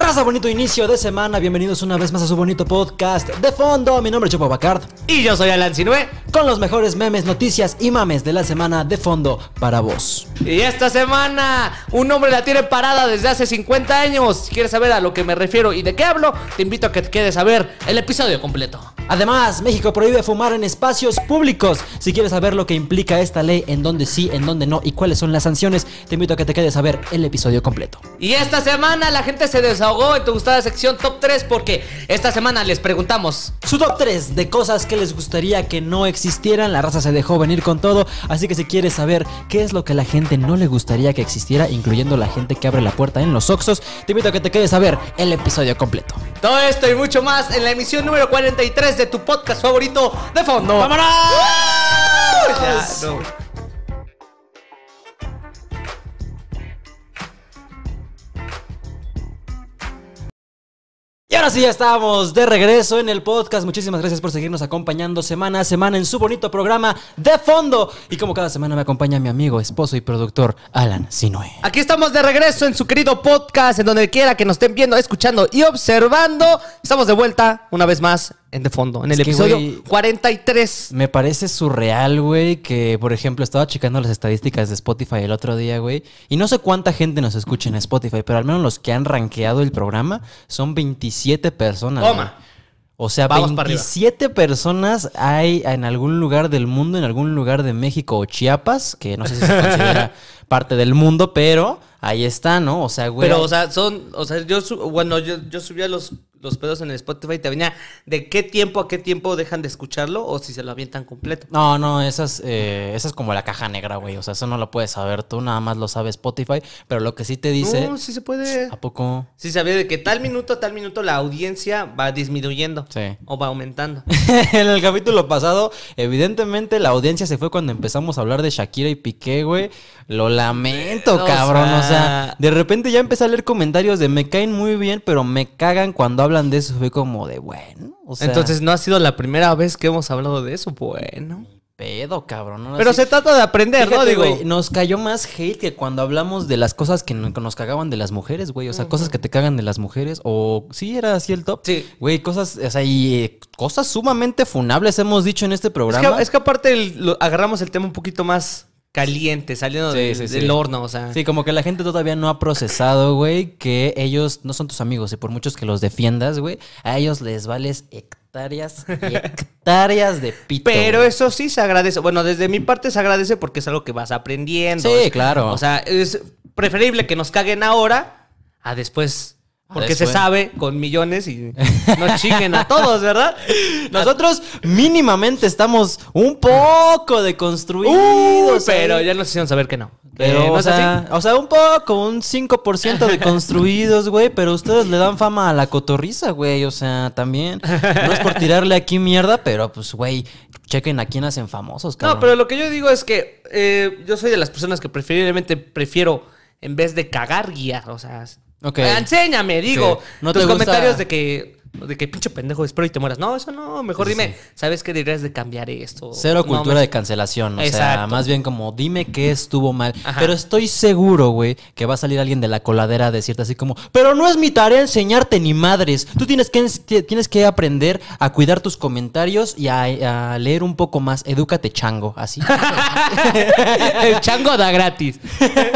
Raza, bonito inicio de semana. Bienvenidos una vez más a su bonito podcast de fondo. Mi nombre es Chopo Bacard. Y yo soy Alan Sinue. Con los mejores memes, noticias y mames de la semana de fondo para vos. Y esta semana, un hombre la tiene parada desde hace 50 años. Si quieres saber a lo que me refiero y de qué hablo, te invito a que te quedes a ver el episodio completo. Además, México prohíbe fumar en espacios públicos. Si quieres saber lo que implica esta ley, en dónde sí, en dónde no y cuáles son las sanciones, te invito a que te quedes a ver el episodio completo. Y esta semana la gente se desahogó ahogó en tu gustada sección top 3 porque esta semana les preguntamos su top 3 de cosas que les gustaría que no existieran. La raza se dejó venir con todo, así que si quieres saber qué es lo que a la gente no le gustaría que existiera, incluyendo la gente que abre la puerta en los Oxos, te invito a que te quedes a ver el episodio completo. Todo esto y mucho más en la emisión número 43 de tu podcast favorito de fondo. ¡Vámonos! Y ahora sí, ya estamos de regreso en el podcast. Muchísimas gracias por seguirnos acompañando semana a semana en su bonito programa De Fondo. Y como cada semana me acompaña mi amigo, esposo y productor, Alan Sinoe. Aquí estamos de regreso en su querido podcast, en donde quiera que nos estén viendo, escuchando y observando. Estamos de vuelta una vez más en de fondo. En el episodio 43. Me parece surreal, güey, que por ejemplo estaba checando las estadísticas de Spotify el otro día, güey. Y no sé cuánta gente nos escucha en Spotify, pero al menos los que han rankeado el programa son 27 personas. O sea, Vamos 27 personas hay en algún lugar del mundo, en algún lugar de México o Chiapas, que no sé si se considera parte del mundo, pero ahí está, ¿no? O sea, güey. Pero, o sea, son, o sea, yo, bueno, yo, yo subía los los pedos en el Spotify te venía de qué tiempo a qué tiempo dejan de escucharlo o si se lo avientan completo. No, no, esas, eh, esa es como la caja negra, güey. O sea, eso no lo puedes saber tú, nada más lo sabe Spotify. Pero lo que sí te dice. No, sí se puede. ¿A poco? Sí sabía de que tal minuto a tal minuto la audiencia va disminuyendo. Sí. O va aumentando. en el capítulo pasado, evidentemente la audiencia se fue cuando empezamos a hablar de Shakira y Piqué, güey. Lo lamento, cabrón. O sea, de repente ya empecé a leer comentarios de me caen muy bien, pero me cagan cuando hablan de eso, fue como de bueno. Entonces no ha sido la primera vez que hemos hablado de eso, bueno. Pedo, cabrón. Pero se trata de aprender, ¿no? Digo, nos cayó más hate que cuando hablamos de las cosas que nos cagaban de las mujeres, güey. O sea, cosas que te cagan de las mujeres. O sí, era así el top. Sí. Güey, cosas, o sea, y eh, cosas sumamente funables hemos dicho en este programa. Es que, aparte agarramos el tema un poquito más caliente, saliendo del horno, o sea. Sí, como que la gente todavía no ha procesado, güey, que ellos no son tus amigos y por muchos que los defiendas, güey, a ellos les vales hectáreas hectáreas de pito. Pero eso sí se agradece. Bueno, desde mi parte se agradece porque es algo que vas aprendiendo. Sí, claro. O sea, es preferible que nos caguen ahora a después porque se sabe con millones y nos chinguen a todos, ¿verdad? Nosotros mínimamente estamos un poco deconstruidos. Uh, pero ya nos hicieron saber que no. o, sea, un poco, un 5% de construidos, güey. Pero ustedes le dan fama a la cotorriza, güey. O sea, también. No es por tirarle aquí mierda, pero pues, güey, chequen a quién hacen famosos, cabrón. No, pero lo que yo digo es que eh, yo soy de las personas que preferiblemente prefiero, en vez de cagar, guiar. O sea, Okay. Enséñame, digo. No tus comentarios de que de que pinche pendejo espero y te mueras. No, eso no. Mejor dime, ¿sabes qué deberías de cambiar esto? Cero cultura de cancelación. O sea, más bien como dime qué estuvo mal. Pero estoy seguro, güey, que va a salir alguien de la coladera a decirte así como, pero no es mi tarea enseñarte ni madres. Tú tienes que, tienes que aprender a cuidar tus comentarios y a, a leer un poco más. Edúcate, chango. Así. el chango da gratis.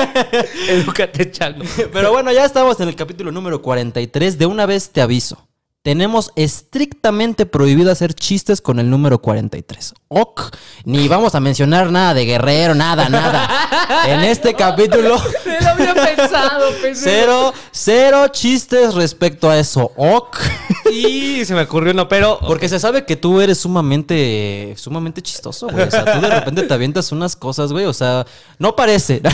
Edúcate, chango. Pero bueno, ya estamos en el capítulo número 43 de Una vez te aviso tenemos estrictamente prohibido hacer chistes con el número 43. Ok, ni vamos a mencionar nada de guerrero, nada, nada. En este capítulo. Se había pensado, pensé. Cero, cero chistes respecto a eso. Ok. Y se me ocurrió uno, pero. Porque se sabe que tú eres sumamente. sumamente chistoso, güey. O sea, tú de repente te avientas unas cosas, güey. O sea, no parece.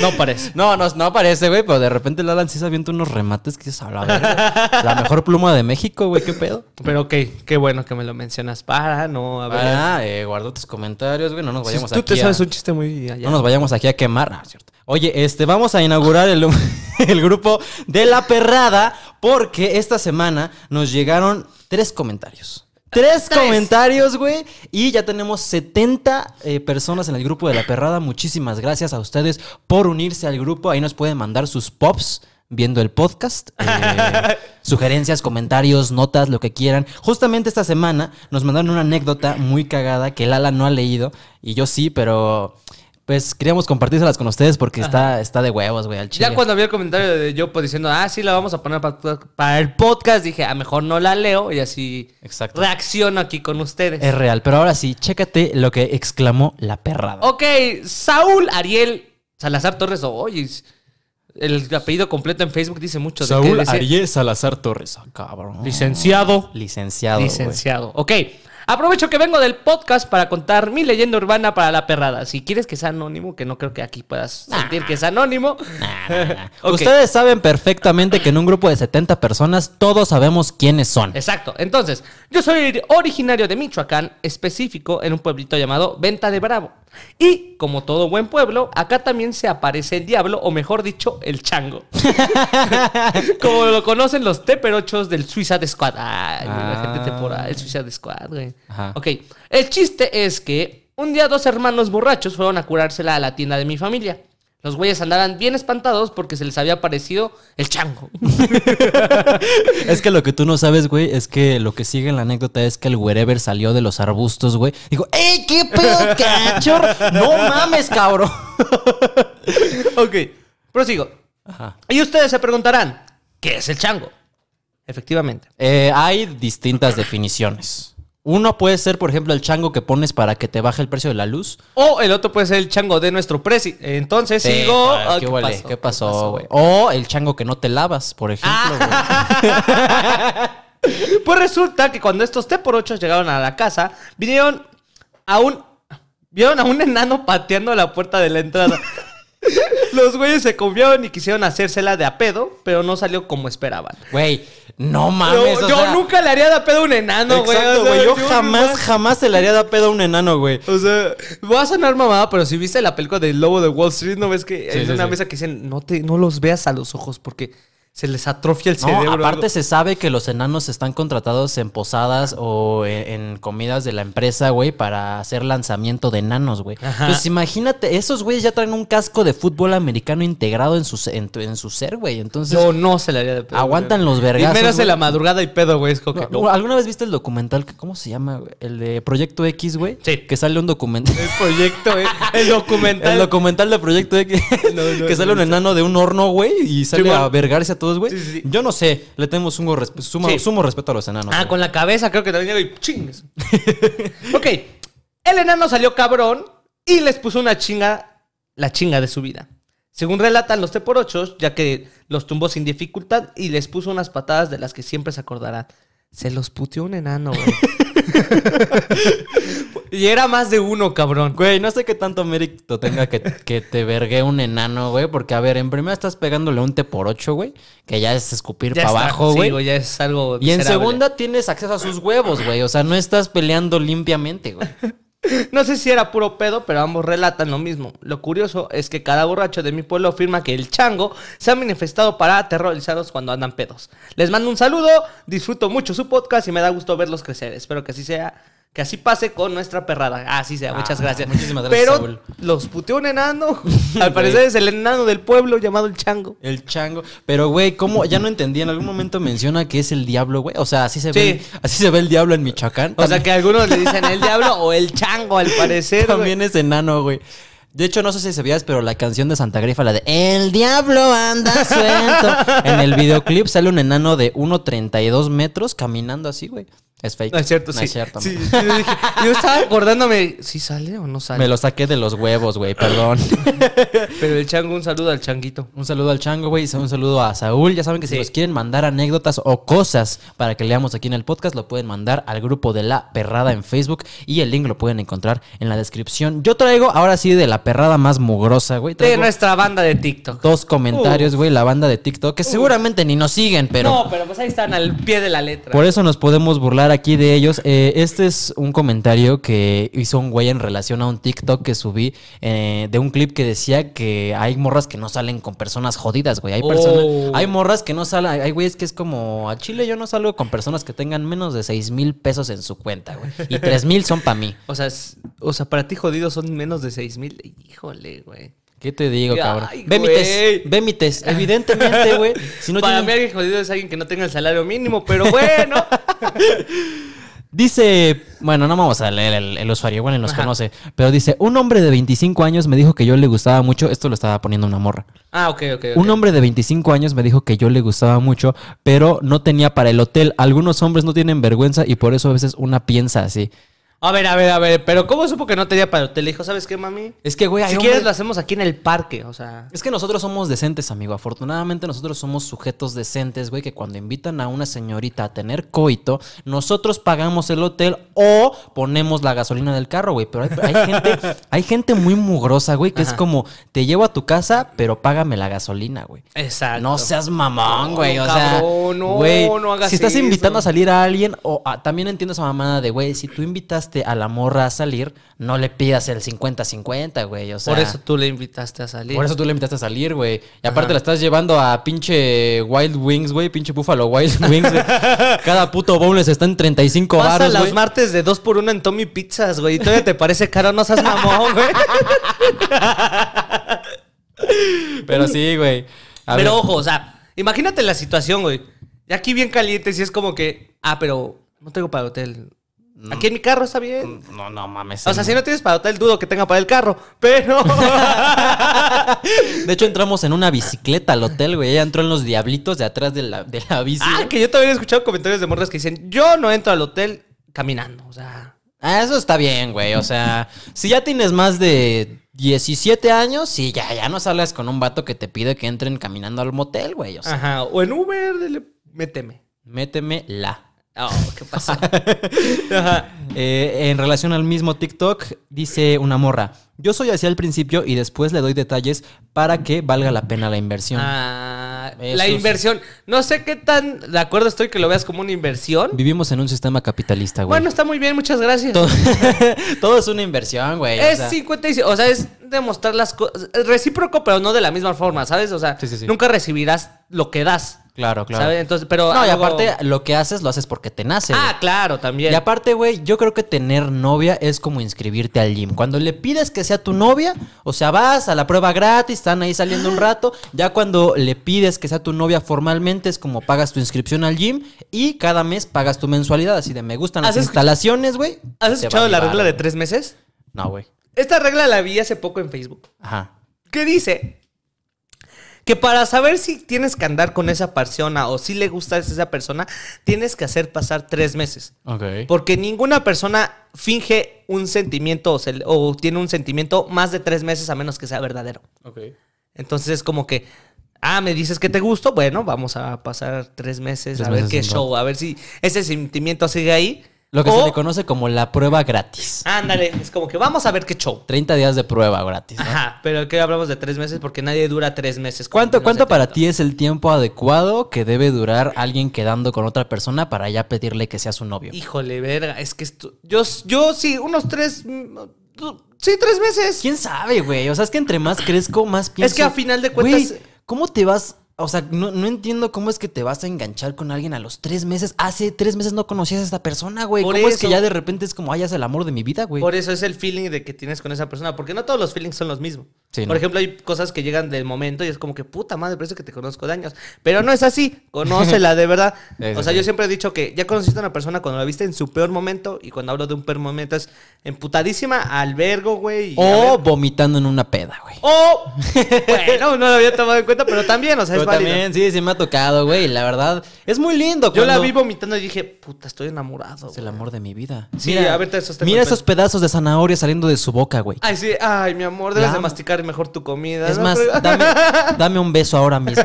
no parece. No, no, parece, güey, pero de repente Lalan sí se avienta unos remates que se ha la mejor pluma de México, güey, qué pedo. Pero ok, qué bueno que me lo mencionas para no haber. Ah, eh, guardo tus comentarios, güey, no nos vayamos aquí. Tú te sabes un chiste muy allá. No nos vayamos aquí a quemar, ah, cierto. Oye, este, vamos a inaugurar el, el grupo de la perrada porque esta semana nos llegaron tres comentarios. Tres, comentarios, güey. Y ya tenemos 70 eh, personas en el grupo de la perrada. Muchísimas gracias a ustedes por unirse al grupo. Ahí nos pueden mandar sus pops viendo el podcast. Eh, sugerencias, comentarios, notas, lo que quieran. Justamente esta semana nos mandaron una anécdota muy cagada que Lala no ha leído. Y yo sí, pero pues queríamos compartírselas con ustedes porque está, está de huevos, güey, al chile. Ya cuando vi el comentario de Yopo diciendo, ah, sí, la vamos a poner para, el podcast, dije, a ah, mejor no la leo y así reacciono aquí con ustedes. Es real, pero ahora sí, chécate lo que exclamó la perrada. Ok, Saúl Ariel Salazar Torres Oye, El apellido completo en Facebook dice mucho. Saúl Ariel Salazar Torres. Ah, cabrón. Licenciado. Licenciado. Licenciado. Ok. Aprovecho que vengo del podcast para contar mi leyenda urbana para la perrada. Si quieres que sea anónimo, que no creo que aquí puedas sentir que es anónimo. Ustedes saben perfectamente que en un grupo de 70 personas todos sabemos quiénes son. Exacto. Entonces, yo soy originario de Michoacán, específico en un pueblito llamado Venta de Bravo. Y como todo buen pueblo, acá también se aparece el diablo, o mejor dicho, el chango. como lo conocen los teperochos del de Squad. Ay, la ah. gente temporal, el Suiza Squad, güey. Ok, el chiste es que un día dos hermanos borrachos fueron a curársela a la tienda de mi familia. Los güeyes andaban bien espantados porque se les había aparecido el chango. es que lo que tú no sabes, güey, es que lo que sigue en la anécdota es que el wherever salió de los arbustos, güey. Digo, ¡ey, qué pedo, cachorro! ¡No mames, cabrón! ok, prosigo. Y ustedes se preguntarán, ¿qué es el chango? Efectivamente. Eh, hay distintas definiciones. Uno puede ser, por ejemplo, el chango que pones para que te baje el precio de la luz. O el otro puede ser el chango de nuestro precio. Entonces sigo. Ah, ¿qué, pasó? güey? O el chango que no te lavas, por ejemplo, pues resulta que cuando estos T por 8 llegaron a la casa, vinieron a un. Vieron a un enano pateando la puerta de la entrada. Los güeyes se confiaron y quisieron hacérsela de a pedo, pero no salió como esperaban. Güey, no mames. Yo, nunca le haría de pedo a un enano, güey. yo, jamás, jamás se le haría de pedo a un enano, güey. O sea, voy a sonar mamada, pero si viste la película del Lobo de Wall Street, ¿no ves que es una mesa que dicen no, te, no los veas a los ojos porque se les atrofia el no, cerebro. Aparte se sabe que los enanos están contratados en posadas o eh, en, comidas de la empresa, güey, para hacer lanzamiento de enanos, güey. Pues imagínate, esos güeyes ya traen un casco de fútbol americano integrado en su, en, su ser, güey. Entonces... Yo no se le haría de pedo. Aguantan los Y menos en la madrugada y pedo, güey. ¿Alguna vez viste el documental? Que, ¿Cómo se llama? El de Proyecto X, güey. Sí. Que sale un documental. El proyecto, e, el documental. El documental de Proyecto X. que sale un enano de un horno, güey, y sale a vergarse a güey. Yo no sé, le tenemos sumo, respeto a los enanos. Ah, con la cabeza creo que también y chingues. ok, el enano salió cabrón y les puso una chinga, la chinga de su vida. Según relatan los teporochos, ya que los tumbó sin dificultad y les puso unas patadas de las que siempre se acordará. Se los puteó un enano, güey. Y era más de uno, cabrón. Güey, no sé qué tanto mérito tenga que, te vergue un enano, güey. Porque, a ver, en primera estás pegándole un té por ocho, güey. Que ya es escupir para abajo, güey. ya es algo. Y en segunda tienes acceso a sus huevos, güey. O sea, no estás peleando limpiamente, güey. No sé si era puro pedo, pero ambos relatan lo mismo. Lo curioso es que cada borracho de mi pueblo afirma que el chango se ha manifestado para aterrorizarlos cuando andan pedos. Les mando un saludo, disfruto mucho su podcast y me da gusto verlos crecer. Espero que así sea que así pase con nuestra perrada. Así ah, sea, muchas ah, gracias. Muchísimas gracias. Pero los puteó un enano. Al parecer es el enano del pueblo llamado el chango. El chango. Pero, güey, ¿cómo? Ya no entendí. En algún momento menciona que es el diablo, güey. O sea, así se, ve, así se ve el diablo en Michoacán. O sea, que algunos le dicen el diablo o el chango, al parecer. También es enano, güey. De hecho, no sé si sabías, pero la canción de Santa Grifa, la de El diablo anda suelto. en el videoclip sale un enano de 1,32 metros caminando así, güey. Es fake. No es cierto, sí. Es cierto, Yo, estaba acordándome, ¿si sale o no sale? Me lo saqué de los huevos, güey, perdón. Pero el chango, un saludo al changuito. Un saludo al chango, güey, un saludo a Saúl. Ya saben que si nos quieren mandar anécdotas o cosas para que leamos aquí en el podcast, lo pueden mandar al grupo de La Perrada en Facebook y el link lo pueden encontrar en la descripción. Yo traigo ahora sí de La Perrada más mugrosa, güey. De nuestra banda de TikTok. Dos comentarios, güey, la banda de TikTok, que seguramente ni nos siguen, pero... No, pero pues ahí están al pie de la letra. Por eso nos podemos burlar aquí de ellos. Eh, este es un comentario que hizo un güey en relación a un TikTok que subí eh, de un clip que decía que hay morras que no salen con personas jodidas, güey. Hay, personas, oh. hay morras que no salen. Hay güeyes que es como a Chile yo no salgo con personas que tengan menos de seis mil pesos en su cuenta, güey. Y tres mil son para mí. O sea, o sea, para ti jodidos son menos de seis mil. Híjole, güey. ¿Qué te digo, cabrón? Ay, ve, mi test, ve mi test. Evidentemente, güey. Para mí alguien jodido es alguien que no tenga el salario mínimo, pero bueno. dice, bueno, no vamos a leer el, el usuario, bueno, los conoce, pero dice, un hombre de 25 años me dijo que yo le gustaba mucho, esto lo estaba poniendo una morra. Ah, ok, ok. okay. Un hombre de 25 años me dijo que yo le gustaba mucho, pero no tenía para el hotel. Algunos hombres no tienen vergüenza y por eso a veces una piensa así. A ver, a ver, a ver, pero ¿cómo supo que no tenía para el Le dijo, ¿sabes qué, mami? Es que, güey, si quieres lo hacemos aquí en el parque, o sea. Es que nosotros somos decentes, amigo. Afortunadamente nosotros somos sujetos decentes, güey, que cuando invitan a una señorita a tener coito, nosotros pagamos el hotel o ponemos la gasolina del carro, güey. Pero hay, gente, hay gente muy mugrosa, güey, que es como, te llevo a tu casa, pero págame la gasolina, güey. Exacto. No seas mamón, güey. o sea, no, güey, no hagas Si estás invitando a salir a alguien, o ah, también entiendo esa mamada de, güey, si tú invitaste a la morra a salir, no le pidas el 50-50, güey. O sea, por eso tú le invitaste a salir. Por eso tú le invitaste a salir, güey. Y aparte la estás llevando a pinche Wild Wings, güey. Pinche Buffalo Wild Wings. Cada puto les está en 35 Pasa los martes de 2 por 1 en Tommy Pizzas, güey. Y todavía te parece caro, no seas mamón, güey. Pero sí, güey. pero ojo, o sea, imagínate la situación, güey. Y aquí bien caliente, si es como que, ah, pero no tengo para el hotel. Aquí en mi carro está bien. No, no mames. O sea, si no tienes para el dudo que tenga para el carro, pero. de hecho, entramos en una bicicleta al hotel, güey. Ella entró en los diablitos de atrás de la, de bici. Ah, que yo también he escuchado comentarios de morras que dicen: Yo no entro al hotel caminando. O sea. Ah, eso está bien, güey. O sea, si ya tienes más de 17 años, sí, ya, ya no sales con un vato que te pide que entren caminando al motel, güey. O sea. Ajá. O en Uber, méteme. Méteme la. Oh, ¿qué pasa? Eh, en relación al mismo TikTok, dice una morra. Yo soy así al principio y después le doy detalles para que valga la pena la inversión. Ah, la inversión. No sé qué tan de acuerdo estoy que lo veas como una inversión. Vivimos en un sistema capitalista, güey. Bueno, está muy bien, muchas gracias. Todo, es una inversión, güey. Es o o sea, es demostrar las cosas. Recíproco, pero no de la misma forma, ¿sabes? O sea, nunca recibirás lo que das. Claro, claro. Entonces, pero. No, y aparte, lo que haces, lo haces porque te nace. Ah, claro, también. Y aparte, güey, yo creo que tener novia es como inscribirte al gym. Cuando le pides que sea tu novia, o sea, vas a la prueba gratis, están ahí saliendo un ah. rato. Ya cuando le pides que sea tu novia formalmente, es como pagas tu inscripción al gym y cada mes pagas tu mensualidad. Así de me gustan las instalaciones, güey. ¿Has escuchado la regla de tres meses? No, güey. Esta regla la vi hace poco en Facebook. Ajá. ¿Qué dice? Que para saber si tienes que andar con esa persona o si le gusta esa persona, tienes que hacer pasar tres meses. Porque ninguna persona finge un sentimiento o, tiene un sentimiento más de tres meses a menos que sea verdadero. Entonces es como que, ah, me dices que te gusto, bueno, vamos a pasar tres meses a ver qué show, a ver si ese sentimiento sigue ahí lo que se le conoce como la prueba gratis. Ándale, es como que vamos a ver qué show. 30 días de prueba gratis. Ajá, pero que hablamos de tres meses porque nadie dura tres meses. ¿Cuánto, cuánto para ti es el tiempo adecuado que debe durar alguien quedando con otra persona para ya pedirle que sea su novio? Híjole, verga, es que yo, yo sí, unos tres... Sí, tres meses. ¿Quién sabe, güey? O sea, es que entre más crezco, más pienso... Es que a final de cuentas... ¿Cómo te vas o sea, no, entiendo cómo es que te vas a enganchar con alguien a los tres meses. Hace tres meses no conocías a esta persona, güey. ¿Cómo es que ya de repente es como hayas el amor de mi vida, güey? Por eso es el feeling de que tienes con esa persona. Porque no todos los feelings son los mismos. Por ejemplo, hay cosas que llegan del momento y es como que, puta madre, parece que te conozco de años. Pero no es así, conócela de verdad. o sea, yo siempre he dicho que ya conociste a una persona cuando la viste en su peor momento y cuando hablo de un peor momento es emputadísima, albergo, güey. O vomitando en una peda, güey. O, bueno, no lo había tomado en cuenta, pero también, o sea, es válido. también, sí, sí me ha tocado, güey. La verdad, es muy lindo. Yo la vi vomitando y dije, puta, estoy enamorado. Es el amor de mi vida. Sí, mira, a ver, te Mira esos pedazos de zanahoria saliendo de su boca, güey. Ay, sí, ay, mi amor, debes de masticar mejor tu comida. Es más, dame, un beso ahora mismo.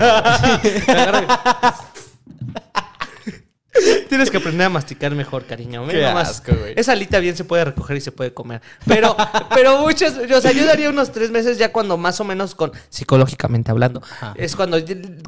Tienes que aprender a masticar mejor, cariño. ¿eh? Esa alita bien se puede recoger y se puede comer. Pero, pero muchas, o sea, yo daría unos tres meses ya cuando más o menos con psicológicamente hablando. Es cuando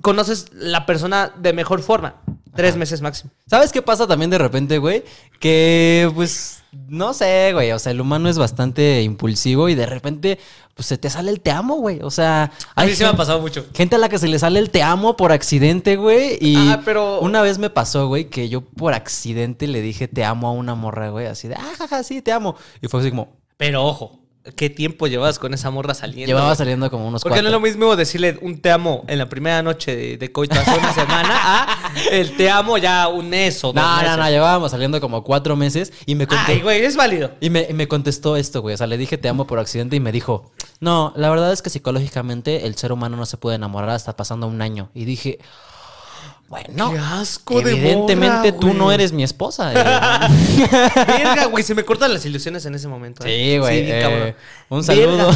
conoces la persona de mejor forma. Tres meses máximo. ¿Sabes qué pasa también de repente, güey? Que, pues, no sé, güey. O sea, el humano es bastante impulsivo y de repente, pues, se te sale el te amo, güey. O sea, a mí sí me ha pasado mucho. Gente a la que se le sale el te amo por accidente, güey. Y ah, pero... una vez me pasó, güey, que yo por accidente le dije te amo a una morra, güey. Así de, ah, jaja, sí, te amo. Y fue así como... Pero ojo, ¿Qué tiempo llevabas con esa morra saliendo? Llevaba saliendo como unos Porque no es lo mismo decirle un te amo en la primera noche de, de hace una semana a el te amo ya un eso. dos No, no, no, llevábamos saliendo como cuatro meses y me contestó. Ay, güey, es válido. Y me, y me contestó esto, güey. O sea, le dije te amo por accidente y me dijo, no, la verdad es que psicológicamente el ser humano no se puede enamorar hasta pasando un año. Y dije, bueno, evidentemente tú no eres mi esposa. Eh. Verga, güey, se me cortan las ilusiones en ese momento. Eh. Sí, güey. Eh, un saludo.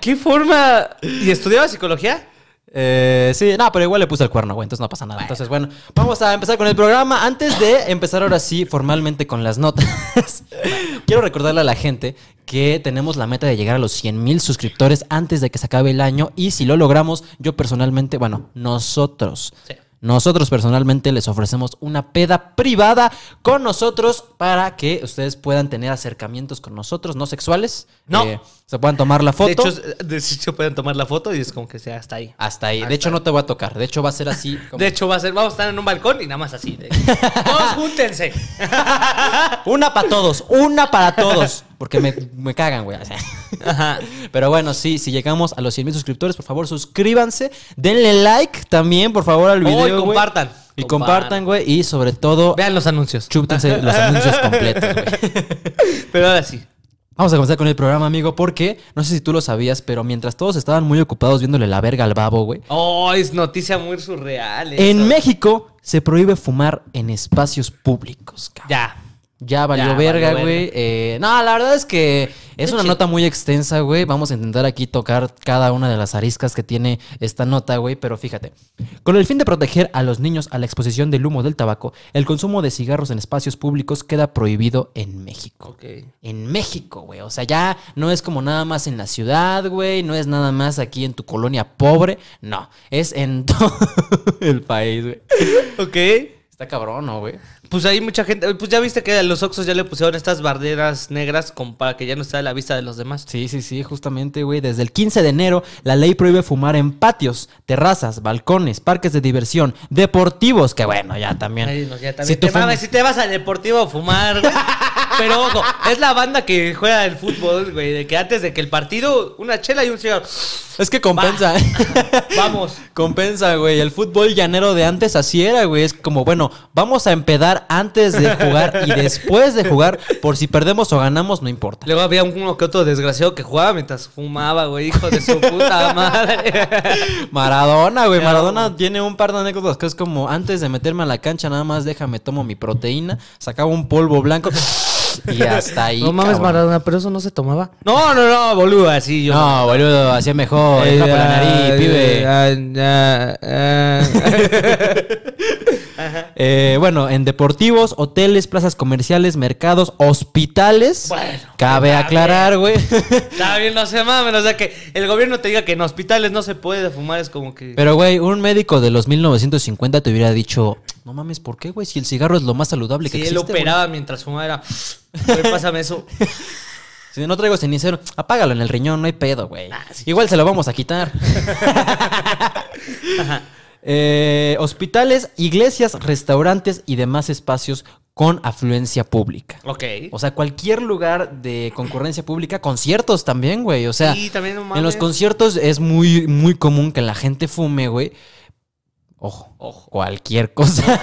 ¿Qué forma? ¿Y estudiaba psicología? sí, no, pero igual le puse el cuerno, güey, entonces no pasa nada. Entonces, bueno, vamos a empezar con el programa. Antes de empezar ahora sí formalmente con las notas, quiero recordarle a la gente que tenemos la meta de llegar a los 100 mil suscriptores antes de que se acabe el año y si lo logramos, yo personalmente, bueno, nosotros Sí. Nosotros personalmente les ofrecemos una peda privada con nosotros para que ustedes puedan tener acercamientos con nosotros, no sexuales. No. Eh, se pueden tomar la foto. De hecho, pueden tomar la foto y es como que sea hasta ahí. Hasta ahí. de hecho, no te voy a tocar. De hecho, va a ser así. De hecho, va a ser, vamos a estar en un balcón y nada más así. todos júntense. una para todos, una para todos. Porque me, cagan, güey. Pero bueno, sí, si llegamos a los 100 mil suscriptores, por favor, suscríbanse. Denle like también, por favor, al oh, video. y compartan. Y compartan, güey. Y sobre todo. Vean los anuncios. Chúptense los anuncios completos, güey. Pero ahora sí, Vamos a comenzar con el programa, amigo, porque no sé si tú lo sabías, pero mientras todos estaban muy ocupados viéndole la verga al babo, güey. Oh, es noticia muy surreal. En México se prohíbe fumar en espacios públicos, cabrón. Ya. Ya valió verga, güey. Eh, no, la verdad es que es una nota muy extensa, güey. Vamos a intentar aquí tocar cada una de las ariscas que tiene esta nota, güey. Pero fíjate, con el fin de proteger a los niños a la exposición del humo del tabaco, el consumo de cigarros en espacios públicos queda prohibido en México. En México, güey. O sea, ya no es como nada más en la ciudad, güey. No es nada más aquí en tu colonia pobre. No, es en todo el país, güey. Ok. Está cabrón, ¿no, güey? Pues hay mucha gente, pues ya viste que a los Oxos ya le pusieron estas barreras negras para que ya no esté a la vista de los demás. Sí, sí, sí, justamente, güey. Desde el 15 de enero, la ley prohíbe fumar en patios, terrazas, balcones, parques de diversión, deportivos, que bueno, ya también. Si, te vas al deportivo a fumar, Pero ojo, es la banda que juega el fútbol, güey. De que antes de que el partido, una chela y un señor Es que compensa. Vamos. Compensa, güey. El fútbol llanero de antes así era, güey. Es como, bueno, vamos a empezar antes de jugar y después de jugar. Por si perdemos o ganamos, no importa. Luego había uno que otro desgraciado que jugaba mientras fumaba, güey, hijo de su puta madre. Maradona, güey. Maradona tiene un par de anécdotas que es como antes de meterme a la cancha, nada más déjame tomo mi proteína, sacaba un polvo blanco. Y hasta ahí. No mames, Maradona, pero eso no se tomaba. No, no, no, boludo, así yo. No, boludo, así mejor. Entra eh, por la ah, nariz, eh, pibe. Ah, ah. Eh, bueno, en deportivos, hoteles, plazas comerciales, mercados, hospitales. Bueno, cabe aclarar, güey. Está bien, no sé, mames. O sea, que el gobierno te diga que en hospitales no se puede fumar, es como que. Pero, güey, un médico de los 1950 te hubiera dicho: no mames, ¿por qué, güey? Si el cigarro es lo más saludable que existe. Si él operaba mientras fumaba, era. pásame eso. Si no traigo cenicero, apágalo en el riñón, no hay pedo, güey. Ah, Igual se lo vamos a quitar. Eh, hospitales, iglesias, restaurantes y demás espacios con afluencia pública. Ok. O sea, cualquier lugar de concurrencia pública, conciertos también, güey. O sea, en los conciertos es muy, muy común que la gente fume, güey. Ojo, Ojo. Cualquier cosa.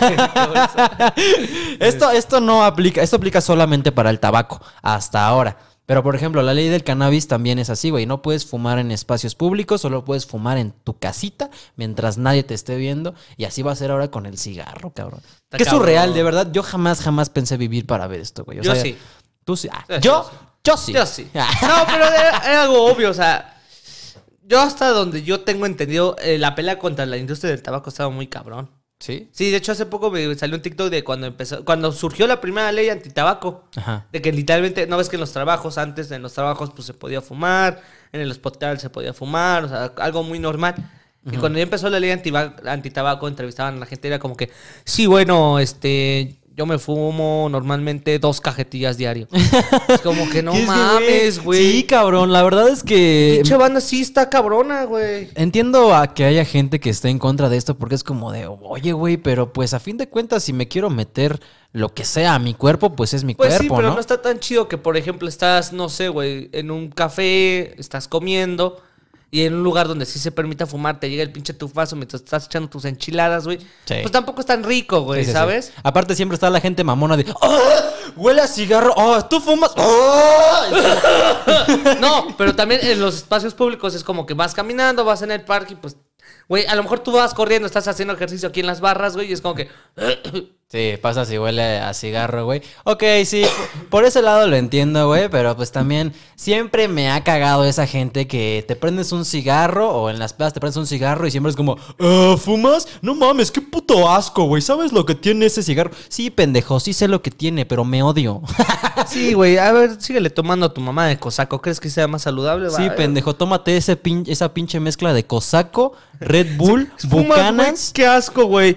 esto, esto no aplica, esto aplica solamente para el tabaco, hasta ahora. Pero, por ejemplo, la ley del cannabis también es así, güey. No puedes fumar en espacios públicos, solo puedes fumar en tu casita mientras nadie te esté viendo. Y así va a ser ahora con el cigarro, cabrón. Qué surreal, de verdad. Yo jamás, jamás pensé vivir para ver esto, güey. yo sí. Tú ah, sí. yo, yo sí. sí. Ah. no, pero es algo obvio, o sea yo hasta donde yo tengo entendido, eh, la pelea contra la industria del tabaco estaba muy cabrón. ¿Sí? Sí, de hecho hace poco me salió un TikTok de cuando empezó, cuando surgió la primera ley antitabaco. Ajá. De que literalmente, no ves que en los trabajos, antes en los trabajos pues se podía fumar, en el hospital se podía fumar, o sea, algo muy normal. Y cuando ya empezó la ley antitabaco, tabaco entrevistaban a la gente, era como que, sí, bueno, este, yo me fumo normalmente dos cajetillas diario. es como que no mames, güey. Sí, cabrón, la verdad es que. Pinche banda sí está cabrona, güey. Entiendo a que haya gente que esté en contra de esto porque es como de, oye, güey, pero pues a fin de cuentas, si me quiero meter lo que sea a mi cuerpo, pues es mi pues cuerpo. Sí, pero no está tan chido que, por ejemplo, estás, no sé, güey, en un café, estás comiendo y en un lugar donde sí se permita fumar, te llega el pinche tufazo mientras estás echando tus enchiladas, güey. Sí. Pues tampoco es tan rico, güey, ¿sabes? Aparte siempre está la gente mamona de, ¡Oh! Huele a cigarro, ¡Oh! ¿Tú fumas? ¡Oh! no, pero también en los espacios públicos es como que vas caminando, vas en el parque y pues, güey, a lo mejor tú vas corriendo, estás haciendo ejercicio aquí en las barras, güey, y es como que... Sí, pasa si huele eh, a cigarro, güey. Ok, sí, por ese lado lo entiendo, güey, pero pues también siempre me ha cagado esa gente que te prendes un cigarro o en las pedas te prendes un cigarro y siempre es como, uh, ¿fumas? No mames, qué puto asco, güey. ¿Sabes lo que tiene ese cigarro? Sí, pendejo, sí sé lo que tiene, pero me odio. sí, güey, a ver, síguele tomando a tu mamá de cosaco. ¿Crees que sea más saludable? sí, eh. pendejo, tómate ese esa pinche mezcla de cosaco, Red Bull, sí, Bucanas. Qué asco, güey.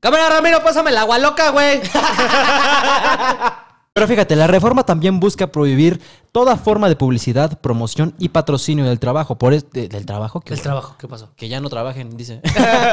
Cámara, Ramiro, pásame el agua loca, güey. Pero fíjate, la reforma también busca prohibir toda forma de publicidad, promoción y patrocinio del trabajo. Por ¿Del trabajo? Que, del trabajo, ¿qué pasó? Que ya no trabajen, dice.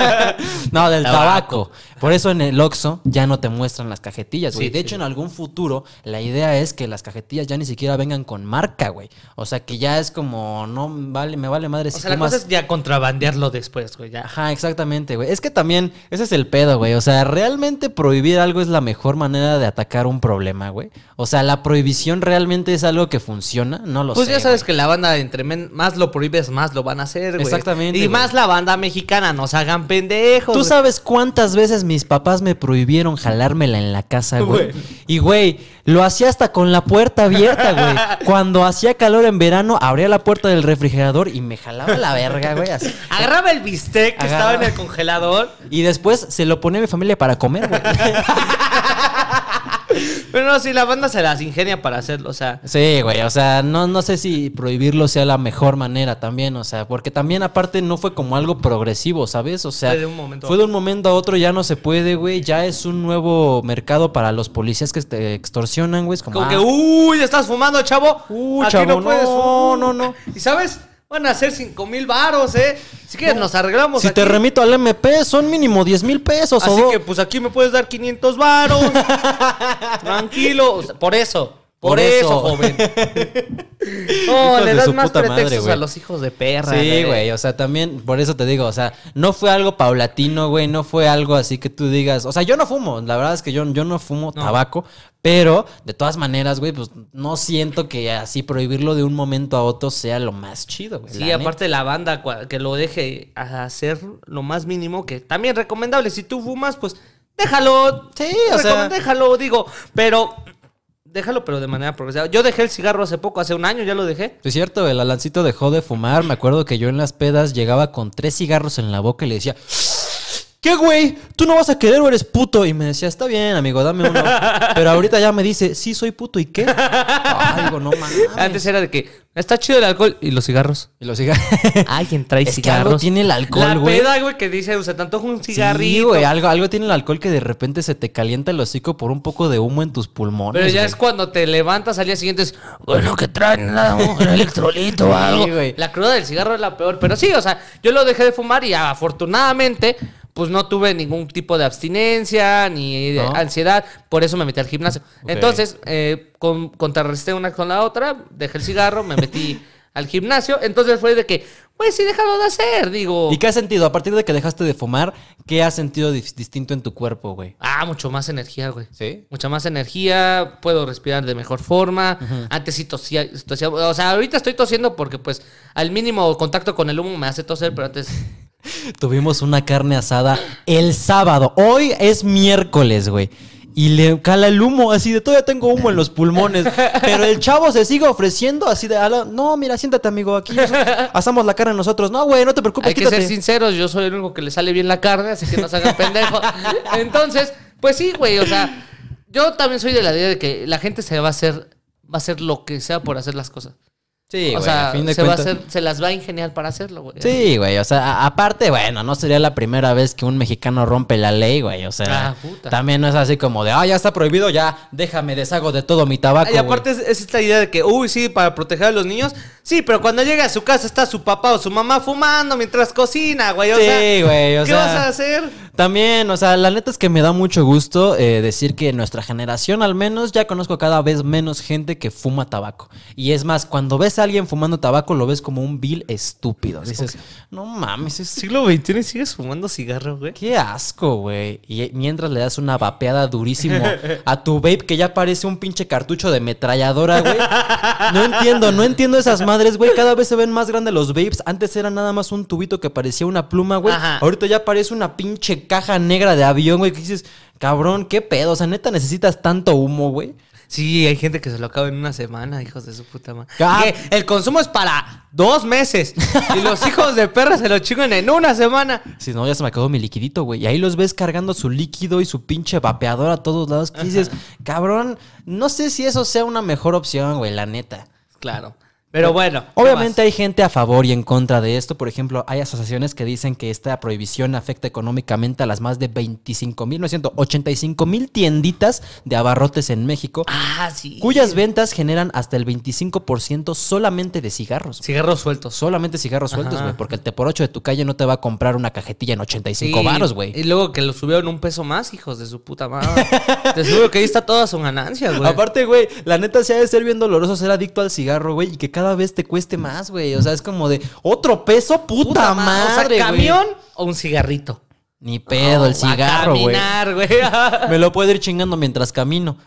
no, del tabaco. Por eso en el Oxxo ya no te muestran las cajetillas, Sí, de hecho, en algún futuro, la idea es que las cajetillas ya ni siquiera vengan con marca, güey. O sea, que ya es como, no vale, me vale madre. O si sea, la cosa es ya contrabandearlo después, güey. Ajá, exactamente, güey. Es que también, ese es el pedo, güey. O sea, realmente prohibir algo es la mejor manera de atacar un problema, güey. O sea, la prohibición realmente es algo que funciona, no lo sé. Pues ya sabes que la banda, entre más lo prohíbes, más lo van a hacer, güey. Exactamente. Y más la banda mexicana, nos hagan pendejos. Tú sabes cuántas veces mis papás me prohibieron jalármela en la casa, güey. Y, güey, lo hacía hasta con la puerta abierta, güey. Cuando hacía calor en verano, abría la puerta del refrigerador y me jalaba la verga, güey. Agarraba el bistec que estaba en el congelador. Y después se lo ponía a mi familia para comer, güey. Pero no, si la banda se las ingenia para hacerlo, o sea. Sí, güey, o sea, no, no sé si prohibirlo sea la mejor manera también, o sea, porque también aparte no fue como algo progresivo, ¿sabes? O sea, fue de un momento, a otro, ya no se puede, güey, ya es un nuevo mercado para los policías que te extorsionan, güey. como, que, ah". uy, estás fumando, chavo. Uy, chavo, no, puedes, no, no, no. ¿Y sabes? Van a ser 5 mil varos, ¿eh? Si quieres, nos arreglamos. Si te remito al MP, son mínimo 10 mil pesos. Así que, pues aquí me puedes dar 500 varos. Tranquilo. Por eso, por, eso, joven. no, le das más pretextos a los hijos de perra. Sí, güey, o sea, también, por eso te digo, o sea, no fue algo paulatino, güey, no fue algo así que tú digas, o sea, yo no fumo, la verdad es que yo, yo no fumo tabaco, pero de todas maneras, güey, pues no siento que así prohibirlo de un momento a otro sea lo más chido, güey. Sí, aparte la banda que lo deje hacer lo más mínimo, que también recomendable, si tú fumas, pues déjalo, sí, o sea, déjalo, digo, pero déjalo, pero de manera progresiva. Yo dejé el cigarro hace poco, hace un año ya lo dejé. Es cierto, el Alancito dejó de fumar. Me acuerdo que yo en las pedas llegaba con tres cigarros en la boca y le decía, ¿qué güey? ¿Tú no vas a querer o eres puto? Y me decía, está bien, amigo, dame uno. Pero ahorita ya me dice, sí, soy puto, ¿y qué? Algo, no mames. Antes era de que, está chido el alcohol y los cigarros. Y los cigarros. Alguien trae es que cigarros. tiene el alcohol, La peda, güey, que dice, o sea, tanto un cigarrillo. Sí, güey, algo, algo tiene el alcohol que de repente se te calienta el hocico por un poco de humo en tus pulmones. Pero ya es cuando te levantas al día siguiente, es, bueno, que traen nada, un electrolito o algo. La cruda del cigarro es la peor. Pero sí, o sea, yo lo dejé de fumar y afortunadamente pues no tuve ningún tipo de abstinencia ni de ansiedad, por eso me metí al gimnasio. Entonces, eh, contrarresté una con la otra, dejé el cigarro, me metí al gimnasio, entonces fue de que, pues sí, déjalo de hacer, digo. ¿Y qué ha sentido? A partir de que dejaste de fumar, ¿qué ha sentido distinto en tu cuerpo, güey? Ah, mucho más energía, güey. ¿Sí? Mucha más energía, puedo respirar de mejor forma. Antes sí tosía, tosía, o sea, ahorita estoy tosiendo porque pues al mínimo contacto con el humo me hace toser, pero antes Tuvimos una carne asada el sábado. Hoy es miércoles, güey. Y le cala el humo, así de todavía tengo humo en los pulmones. Pero el chavo se sigue ofreciendo, así de, no, mira, siéntate, amigo, aquí asamos la carne nosotros. No, güey, no te preocupes. Hay que ser sinceros, yo soy el único que le sale bien la carne, así que no se hagan pendejo. Entonces, pues sí, güey, o sea, yo también soy de la idea de que la gente se va a hacer, va a hacer lo que sea por hacer las cosas. Sí, o sea, se, va a se las va a ingeniar para hacerlo, güey. Sí, güey. O sea, aparte, bueno, no sería la primera vez que un mexicano rompe la ley, güey. O sea, ah, también no es así como de, ah, ya está prohibido, ya déjame deshago de todo mi tabaco. Ah, y aparte es, esta idea de que, uy, sí, para proteger a los niños. Sí, pero cuando llega a su casa está su papá o su mamá fumando mientras cocina, güey. O sí, sea, güey. O ¿Qué vas a hacer? También, o sea, la neta es que me da mucho gusto eh, decir que nuestra generación, al menos, ya conozco cada vez menos gente que fuma tabaco. Y es más, cuando ves a alguien fumando tabaco lo ves como un vil estúpido. Dices, no mames, es siglo XXI y sigues fumando cigarros, güey. Qué asco, güey. Y eh, mientras le das una vapeada durísimo a tu vape que ya parece un pinche cartucho de metralladora, güey. No entiendo, no entiendo esas madres, güey. Cada vez se ven más grandes los vapes. Antes era nada más un tubito que parecía una pluma, güey. Ahorita ya parece una pinche caja negra de avión, güey. Que dices, cabrón, qué pedo. O sea, neta necesitas tanto humo, güey. Sí, hay gente que se lo acaba en una semana, hijos de su puta madre. Ah. el consumo es para dos meses. y los hijos de perra se lo chingan en una semana. Si no, ya se me acabó mi liquidito, güey. Y ahí los ves cargando su líquido y su pinche vapeador a todos lados. Y dices, cabrón, no sé si eso sea una mejor opción, güey, la neta. Claro. Pero bueno. Obviamente hay gente a favor y en contra de esto. Por ejemplo, hay asociaciones que dicen que esta prohibición afecta económicamente a las más de 25 mil, no es cierto, 85 mil tienditas de abarrotes en México. Ah, sí. Cuyas ventas generan hasta el 25% solamente de cigarros. Cigarros sueltos. Solamente cigarros sueltos, güey. Porque el te de tu calle no te va a comprar una cajetilla en 85 baros, güey. Y luego que lo subieron un peso más, hijos de su puta madre. te subo que ahí está toda su ganancia, güey. Aparte, güey, la neta se ha de ser bien doloroso ser adicto al cigarro, güey, y que cada vez te cueste más, güey. O sea, es como de otro peso, puta, puta madre. O camión o un cigarrito. Ni pedo, el cigarro, güey. Me lo puedo ir chingando mientras camino.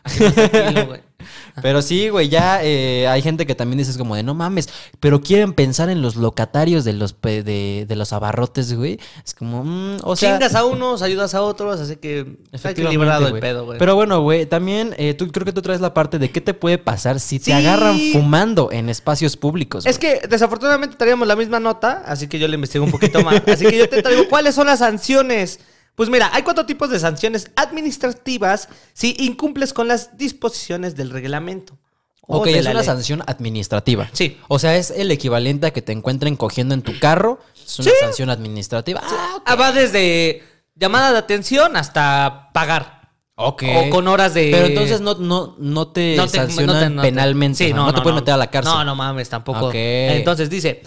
Pero sí, güey, ya eh, hay gente que también dices como de no mames, pero quieren pensar en los locatarios de los de, de los abarrotes, güey. Es como, mm, o sea. Chingas a unos, ayudas a otros, así que está equilibrado el pedo, güey. Pero bueno, güey, también eh, tú creo que tú traes la parte de qué te puede pasar si te agarran fumando en espacios públicos. Es que desafortunadamente traíamos la misma nota, así que yo le investigo un poquito más. Así que yo te traigo cuáles son las sanciones pues mira, hay cuatro tipos de sanciones administrativas si incumples con las disposiciones del reglamento. Ok, es una sanción administrativa. Sí. O sea, es el equivalente a que te encuentren cogiendo en tu carro. Es una sanción administrativa. Ah, ah, Va desde llamada de atención hasta pagar. Ok. O con horas de. Pero entonces no, no, no te, sanciona penalmente. no, te pueden meter a la cárcel. No, no mames, tampoco. Okay. Entonces dice: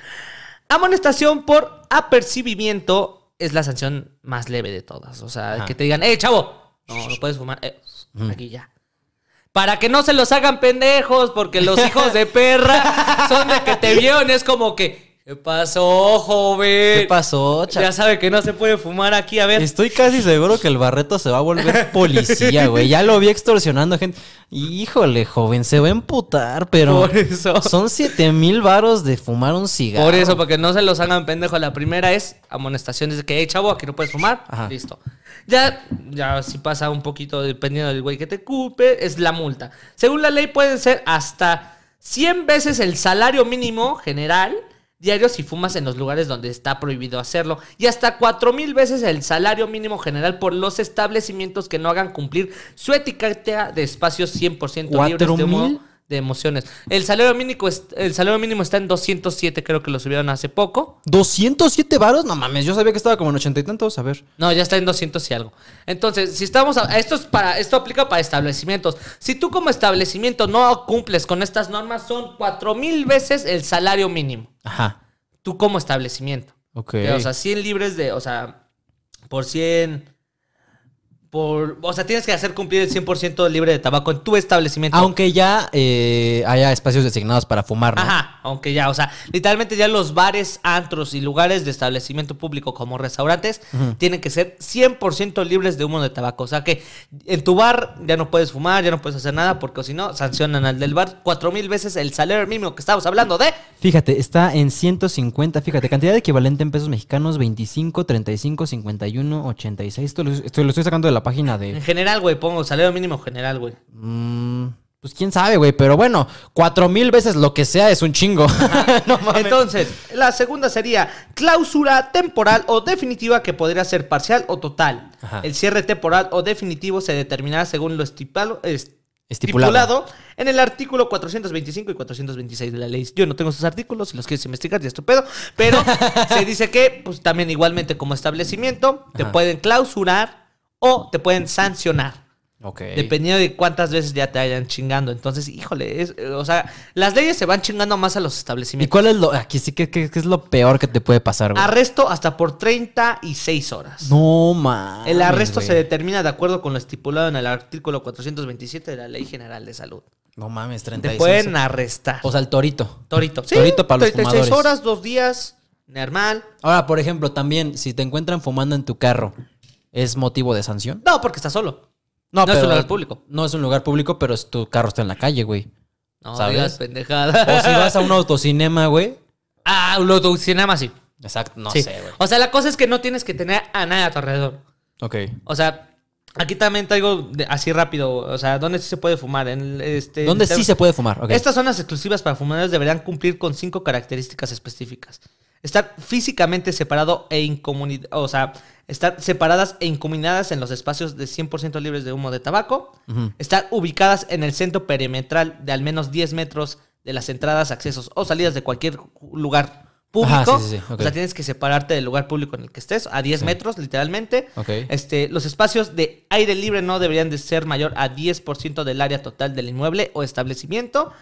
amonestación por apercibimiento es la sanción más leve de todas. O sea, que te digan, ¡eh, chavo! No, no puedes fumar. Eh, mm. aquí ya. Para que no se los hagan pendejos, porque los hijos de perra son de que te vieron. Es como que, ¿Qué pasó, joven? ¿Qué pasó, chaval? Ya sabe que no se puede fumar aquí, a ver. Estoy casi seguro que el Barreto se va a volver policía, güey. Ya lo vi extorsionando a gente. Híjole, joven, se va a emputar, pero. Por eso. Son 7 mil varos de fumar un cigarro. Por eso, porque no se los hagan pendejo. La primera es amonestaciones de que, hey, chavo, aquí no puedes fumar. Listo. Ya, ya si pasa un poquito, dependiendo del güey que te cupe, es la multa. Según la ley, puede ser hasta 100 veces el salario mínimo general diarios y fumas en los lugares donde está prohibido hacerlo y hasta cuatro mil veces el salario mínimo general por los establecimientos que no hagan cumplir su etiqueta de espacios 100% libres de humo de emociones. El salario mínimo, el salario mínimo está en 207, creo que lo subieron hace poco. ¿207 varos? No mames, yo sabía que estaba como en 80 y tantos, a ver. No, ya está en 200 y algo. Entonces, si estamos a, esto es para esto aplica para establecimientos. Si tú como establecimiento no cumples con estas normas son cuatro mil veces el salario mínimo. Ajá. Tú como establecimiento. Ok. O sea, 100 libres de, o sea, por 100 por, o sea, tienes que hacer cumplir el 100% libre de tabaco en tu establecimiento. Aunque ya eh, haya espacios designados para fumar, Ajá, aunque ya, o sea, literalmente ya los bares, antros y lugares de establecimiento público como restaurantes tienen que ser 100% libres de humo de tabaco. O sea que en tu bar ya no puedes fumar, ya no puedes hacer nada, porque si no, sancionan al del bar cuatro mil veces el salario mínimo que estamos hablando de. Fíjate, está en 150, fíjate, cantidad equivalente en pesos mexicanos, 25, 35, 51, 86. Esto lo, esto lo estoy sacando de la página de. En general, güey, pongo salario mínimo general, güey. Mm, pues quién sabe, güey, pero bueno, cuatro mil veces lo que sea es un chingo. Entonces, la segunda sería clausura temporal o definitiva que podría ser parcial o total. El cierre temporal o definitivo se determinará según lo estipulado. Estipulado. en el artículo 425 y 426 de la ley. Yo no tengo esos artículos, si los quieres investigar, ya estupendo. Pero se dice que, pues también igualmente como establecimiento, te pueden clausurar o te pueden sancionar. Ok. Dependiendo de cuántas veces ya te hayan chingando. Entonces, híjole, o sea, las leyes se van chingando más a los establecimientos. ¿Y cuál es lo, aquí sí, que, es lo peor que te puede pasar, güey? Arresto hasta por 36 horas. No, mames. El arresto se determina de acuerdo con lo estipulado en el artículo 427 de la Ley General de Salud. No mames, 36. Te pueden arrestar. O sea, el torito. Torito, sí. Torito para los 36 horas, dos días, normal. Ahora, por ejemplo, también, si te encuentran fumando en tu carro ¿Es motivo de sanción? No, porque está solo. No, no es un lugar público. No es un lugar público, pero tu carro está en la calle, güey. No pendejada. O si vas a un autocinema, güey. Ah, un autocinema sí. Exacto, no sé, güey. O sea, la cosa es que no tienes que tener a nadie a tu alrededor. Ok. O sea, Aquí también traigo así rápido, o sea, ¿dónde sí se puede fumar? Este, ¿Dónde sí se puede fumar? Estas zonas exclusivas para fumadores deberían cumplir con cinco características específicas. Estar físicamente separado e incomunidad, o sea, estar separadas e incuminadas en los espacios de 100% libres de humo de tabaco, estar ubicadas en el centro perimetral de al menos 10 metros de las entradas, accesos o salidas de cualquier lugar público. O sea, tienes que separarte del lugar público en el que estés, a 10 metros literalmente. Este, los espacios de aire libre no deberían de ser mayor a 10% del área total del inmueble o establecimiento.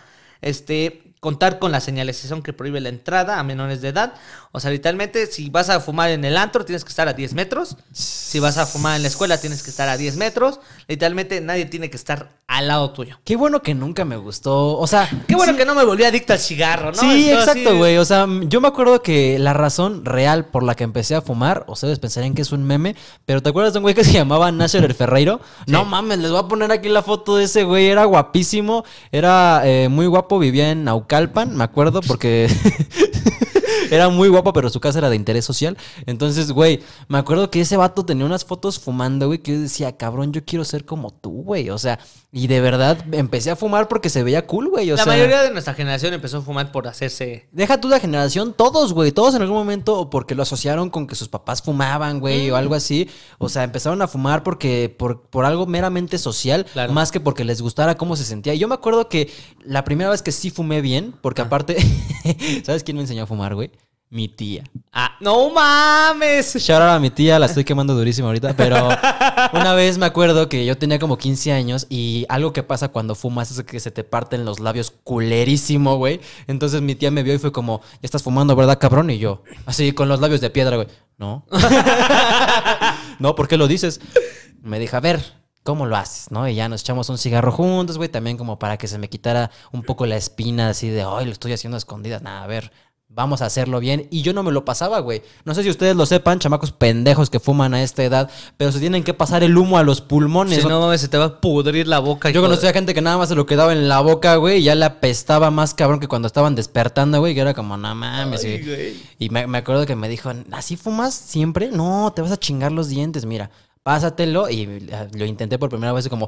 Este, contar con la señalización que prohíbe la entrada a menores de edad. O sea, literalmente, si vas a fumar en el antro, tienes que estar a 10 metros. Si vas a fumar en la escuela, tienes que estar a 10 metros. Literalmente nadie tiene que estar al lado tuyo. Qué bueno que nunca me gustó. O sea. Qué bueno que no me volví adicto al cigarro, ¿no? Sí, exacto, güey. O sea, yo me acuerdo que la razón real por la que empecé a fumar, ustedes pensarían que es un meme, pero ¿te acuerdas de un güey que se llamaba Nasher el Ferreiro? No mames, les voy a poner aquí la foto de ese güey. Era guapísimo, era eh, muy guapo, vivía en Naucalpan, me acuerdo, porque. Era muy guapa, pero su casa era de interés social. Entonces, güey, me acuerdo que ese vato tenía unas fotos fumando, güey, que yo decía, cabrón, yo quiero ser como tú, güey. O sea, y de verdad empecé a fumar porque se veía cool, güey. O la mayoría de nuestra generación empezó a fumar por hacerse. Deja tú la generación, todos, güey. Todos en algún momento, o porque lo asociaron con que sus papás fumaban, güey, o mm. algo así. O sea, empezaron a fumar porque por, por algo meramente social, más que porque les gustara cómo se sentía. Y yo me acuerdo que la primera vez que sí fumé bien, porque aparte, ¿sabes quién me enseñó a fumar, güey? mi tía. Ah, no mames. Shout out a mi tía, la estoy quemando durísimo ahorita, pero una vez me acuerdo que yo tenía como 15 años y algo que pasa cuando fumas es que se te parten los labios culerísimo, güey. Entonces mi tía me vio y fue como, estás fumando, ¿verdad, cabrón?" y yo, así con los labios de piedra, güey. No. no, ¿por qué lo dices? Me dijo, "A ver, ¿Cómo lo haces? ¿No? Y ya nos echamos un cigarro juntos, güey, también como para que se me quitara un poco la espina así de, ay, lo estoy haciendo a escondidas. Nada, a ver, vamos a hacerlo bien. Y yo no me lo pasaba, güey. No sé si ustedes lo sepan, chamacos pendejos que fuman a esta edad, pero se tienen que pasar el humo a los pulmones. no mames, se te va a pudrir la boca. Yo conocía gente que nada más se lo quedaba en la boca, güey, y ya le apestaba más cabrón que cuando estaban despertando, güey, que era como, no mames. Y me, acuerdo que me dijo, ¿así fumas siempre? No, te vas a chingar los dientes, mira pásatelo. Y eh, lo intenté por primera vez como,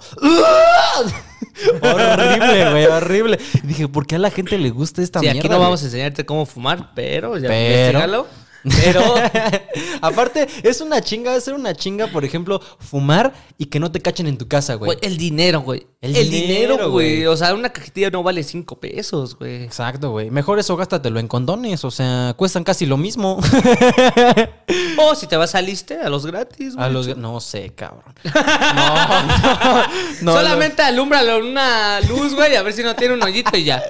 horrible, güey, horrible. dije, ¿por qué a la gente le gusta esta sí, mierda? Aquí no vamos a enseñarte cómo fumar, pero ya pero, pero aparte, es una chinga, a ser una chinga, por ejemplo, fumar y que no te cachen en tu casa, güey. El dinero, güey. El, dinero, güey. O sea, una cajetilla no vale cinco pesos, güey. Exacto, güey. Mejor eso gástatelo en condones. O sea, cuestan casi lo mismo. o si te vas a liste, a los gratis, güey. A los No sé, cabrón. No, no, Solamente alúmbralo en una luz, güey, a ver si no tiene un hoyito y ya.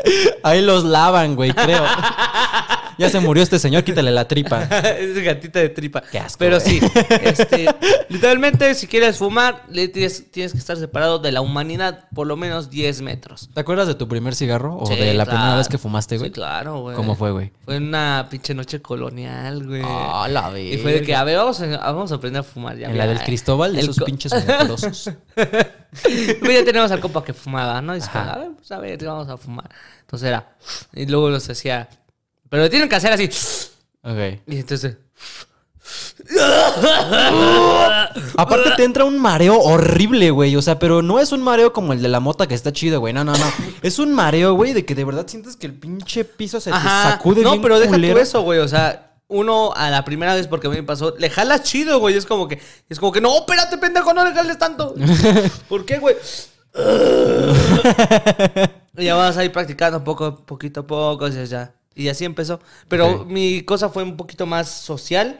Ahí los lavan, güey, creo. Ya se murió este señor, quítale la tripa. es gatita de tripa. Pero sí, este, literalmente, si quieres fumar, tienes, tienes, que estar separado de la humanidad por lo menos 10 metros. ¿Te acuerdas de tu primer cigarro o de la primera vez que fumaste, güey? Sí, claro, güey. ¿Cómo fue, güey? Fue una pinche noche colonial, güey. Ah, la vi. Y fue de que, a ver, vamos a, aprender a fumar ya. En la del eh". Cristóbal, de esos pinches Güey, pues ya tenemos al compa que fumaba, ¿no? dice, a ver, pues a ver, vamos a fumar. Entonces era. Y luego nos decía Pero tienen que hacer así. Ok. Y entonces. Aparte te entra un mareo horrible, güey. O sea, pero no es un mareo como el de la mota que está chido, güey. No, no, no. Es un mareo, güey, de que de verdad sientes que el pinche piso se te sacude. No, pero deja eso, güey. O sea, uno a la primera vez, porque a mí me pasó, le jala chido, güey. Es como que, es como que, no, espérate, pendejo, no le jales tanto. ¿Por qué, güey? ya vas ir practicando poco, poquito a poco, ya, ya. Y así empezó. Pero mi cosa fue un poquito más social.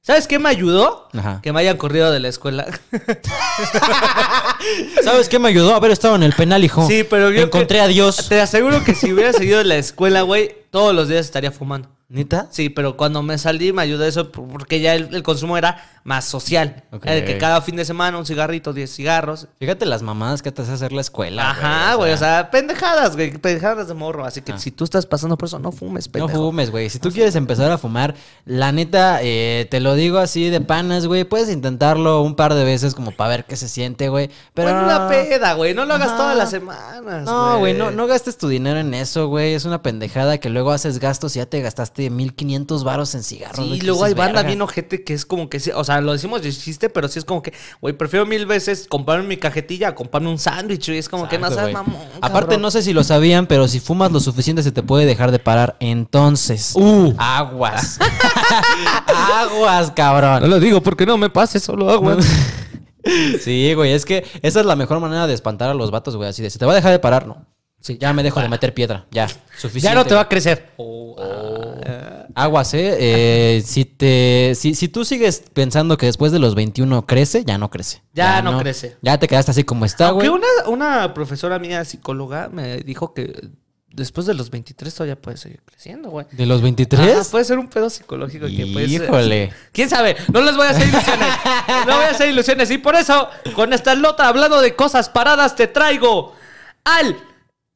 ¿Sabes qué me ayudó? Que me hayan corrido de la escuela. ¿Sabes qué me ayudó? Haber estado en el penal, hijo. Sí, pero yo. Encontré a Dios. Te aseguro que si hubiera seguido la escuela, güey, todos los días estaría fumando. ¿Nita? Sí, pero cuando me salí me ayudó eso porque ya el, consumo era más social. de que cada fin de semana un cigarrito, 10 cigarros. Fíjate las mamadas que te hace hacer la escuela. Ajá, güey. O, sea, pendejadas, güey. Pendejadas de morro. Así que ah. si tú estás pasando por eso, no fumes, pendejo. No fumes, güey. Si tú quieres empezar a fumar, la neta, eh, te lo digo así de panas, güey. Puedes intentarlo un par de veces como para ver qué se siente, güey. Pero. es una peda, güey. No lo hagas todas las semanas. No, güey. No, no gastes tu dinero en eso, güey. Es una pendejada que luego haces gastos y ya te gastaste mil 1500 varos en cigarros. y luego hay banda bien ojete que es como que, o sea, lo decimos de chiste, pero sí es como que, güey, prefiero mil veces comprarme mi cajetilla a comprarme un sándwich. Y es como que no sabes, mamón. Aparte, no sé si lo sabían, pero si fumas lo suficiente se te puede dejar de parar. Entonces, uh. aguas. aguas, cabrón. No lo digo porque no me pase, solo aguas. sí, güey, es que esa es la mejor manera de espantar a los vatos, güey. Así de, se te va a dejar de parar, ¿no? Sí, ya me dejo de ah. meter piedra, ya. Suficiente. Ya no te va a crecer. Oh, ah. Aguas, ¿eh? ¿eh? si, te, si, tú sigues pensando que después de los 21 crece, ya no crece. Ya, no, crece. Ya te quedaste así como está, güey. Una, una profesora mía, psicóloga, me dijo que después de los 23 todavía puede seguir creciendo, güey. ¿De los 23? puede ser un pedo psicológico Híjole. puede ser. ¿Quién sabe? No les voy a hacer ilusiones. no voy a hacer ilusiones. Y por eso, con esta lota, hablando de cosas paradas, te traigo al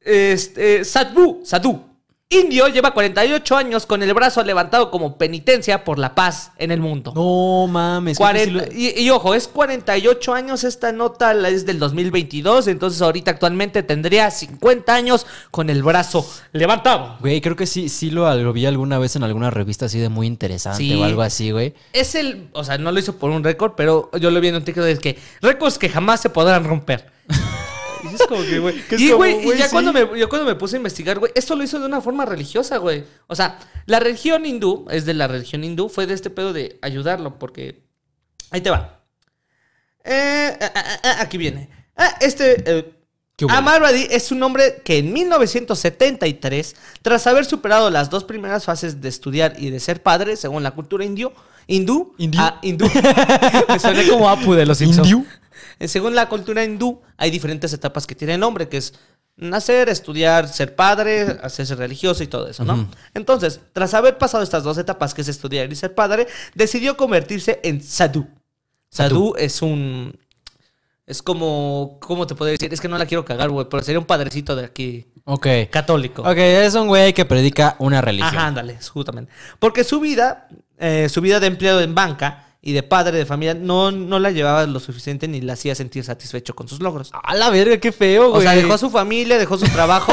este, Indio lleva 48 años con el brazo levantado como penitencia por la paz en el mundo. No mames. y, ojo, es 48 años esta nota, es del 2022, entonces ahorita actualmente tendría 50 años con el brazo levantado. Güey, creo que sí, sí lo, vi alguna vez en alguna revista así de muy interesante o algo así, güey. Es el, o sea, no lo hizo por un récord, pero yo lo vi en un TikTok de que récords que jamás se podrán romper. Y, güey, ya, cuando me, yo cuando me puse a investigar, güey, esto lo hizo de una forma religiosa, güey. O sea, la religión hindú, es de la religión hindú, fue de este pedo de ayudarlo, porque. Ahí te va. Eh, ah, ah, ah, aquí viene. este. Eh, es un hombre que en 1973, tras haber superado las dos primeras fases de estudiar y de ser padre, según la cultura indio, hindú, hindú, ah, hindú. suena como Apu de los Simpsons según la cultura hindú, hay diferentes etapas que tiene el hombre, que es nacer, estudiar, ser padre, hacerse religioso y todo eso, ¿no? Entonces, tras haber pasado estas dos etapas, que es estudiar y ser padre, decidió convertirse en sadhu. Sadhu, es un... Es como... ¿Cómo te puedo decir? Es que no la quiero cagar, güey, pero sería un padrecito de aquí. Ok. Católico. Ok, es un güey que predica una religión. Ajá, ándale, justamente. Porque su vida, eh, su vida de empleado en banca, y de padre de familia, no, no la llevaba lo suficiente ni la hacía sentir satisfecho con sus logros. A la verga, qué feo, güey. O sea, dejó a su familia, dejó su trabajo.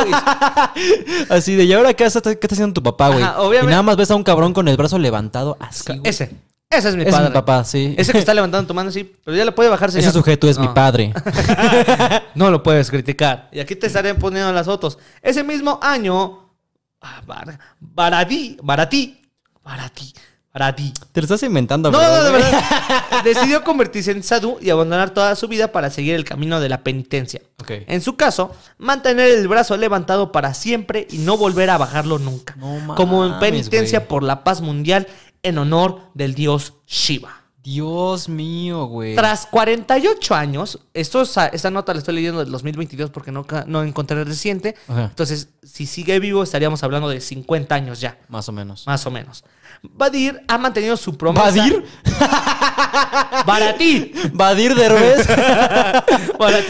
así de, ¿y ahora qué está, qué está haciendo tu papá, güey? Y nada más ves a un cabrón con el brazo levantado así. Güey. Ese. Ese es mi padre. Es mi papá, sí. Ese que está levantando tu mano, sí. Pero ya la puede bajar, señor. Ese sujeto es mi padre. no lo puedes criticar. Y aquí te estaré poniendo las fotos. Ese mismo año, ti, para ti, para ti para ti. Te lo estás inventando. No, no, de verdad. Decidió convertirse en sadhu y abandonar toda su vida para seguir el camino de la penitencia. En su caso, mantener el brazo levantado para siempre y no volver a bajarlo nunca. como en penitencia por la paz mundial en honor del dios Shiva. Dios mío, güey. Tras 48 años, esto, esta nota la estoy leyendo del 2022 porque no, no encontré reciente. Entonces, si sigue vivo, estaríamos hablando de 50 años ya. Más o menos. Más o menos. Badir ha mantenido su promesa. ¿Badir? ¡Baratí! ¿Badir Derbez?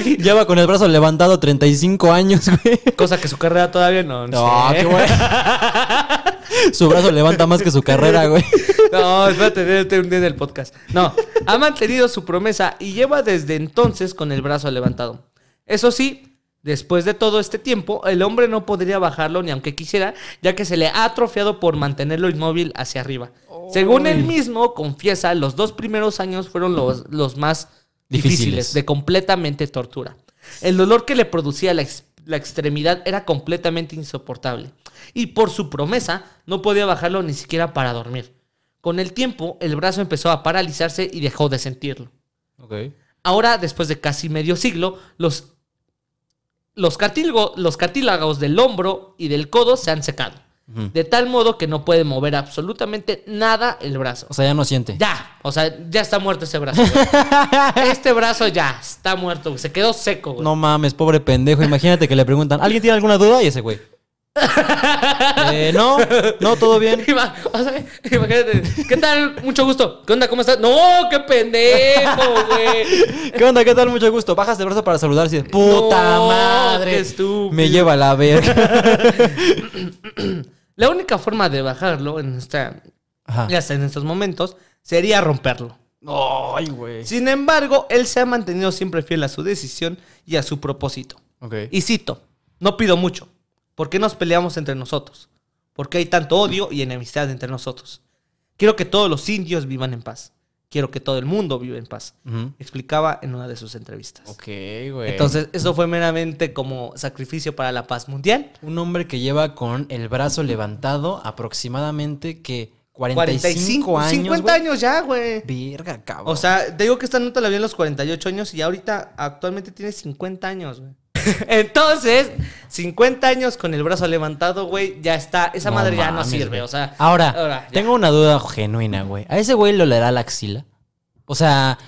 ti. Lleva con el brazo levantado 35 años, güey. Cosa que su carrera todavía no. No, qué bueno. su brazo levanta más que su carrera, güey. No, espérate, un día en el podcast. No, ha mantenido su promesa y lleva desde entonces con el brazo levantado. Eso sí, Después de todo este tiempo, el hombre no podría bajarlo ni aunque quisiera, ya que se le ha atrofiado por mantenerlo inmóvil hacia arriba. Según él mismo, confiesa, los dos primeros años fueron los, más difíciles. de completamente tortura. El dolor que le producía la, extremidad era completamente insoportable. Y por su promesa, no podía bajarlo ni siquiera para dormir. Con el tiempo, el brazo empezó a paralizarse y dejó de sentirlo. Ahora, después de casi medio siglo, los los, cartílagos, los del hombro y del codo se han secado. De tal modo que no puede mover absolutamente nada el brazo. O sea, ya no siente. Ya, o sea, ya está muerto ese brazo. este brazo ya está muerto, se quedó seco. Güey. No mames, pobre pendejo. Imagínate que le preguntan, ¿alguien tiene alguna duda? Y ese güey. Eh, no, no, todo bien. Imagínate, ¿qué tal? Mucho gusto. ¿Qué onda? ¿Cómo estás? No, qué pendejo, güey. ¿Qué onda? ¿Qué tal? Mucho gusto. Bajas el brazo para saludar y puta madre. Me lleva la verga. la única forma de bajarlo en esta, ya sea, en estos momentos sería romperlo. Ay, güey. Sin embargo, él se ha mantenido siempre fiel a su decisión y a su propósito. Okay. Y cito, no pido mucho ¿Por qué nos peleamos entre nosotros? ¿Por qué hay tanto odio y enemistad entre nosotros? Quiero que todos los indios vivan en paz. Quiero que todo el mundo viva en paz. Explicaba en una de sus entrevistas. Ok, güey. Entonces, eso fue meramente como sacrificio para la paz mundial. Un hombre que lleva con el brazo levantado aproximadamente que 45, años. 50 años ya, güey. Verga, cabrón. O sea, te digo que esta nota la vi en los 48 años y ahorita actualmente tiene 50 años, güey. Entonces, 50 años con el brazo levantado, güey, ya está. Esa madre ya no sirve, o sea. Ahora, tengo una duda genuina, güey. ¿A ese güey lo le da la axila? O sea,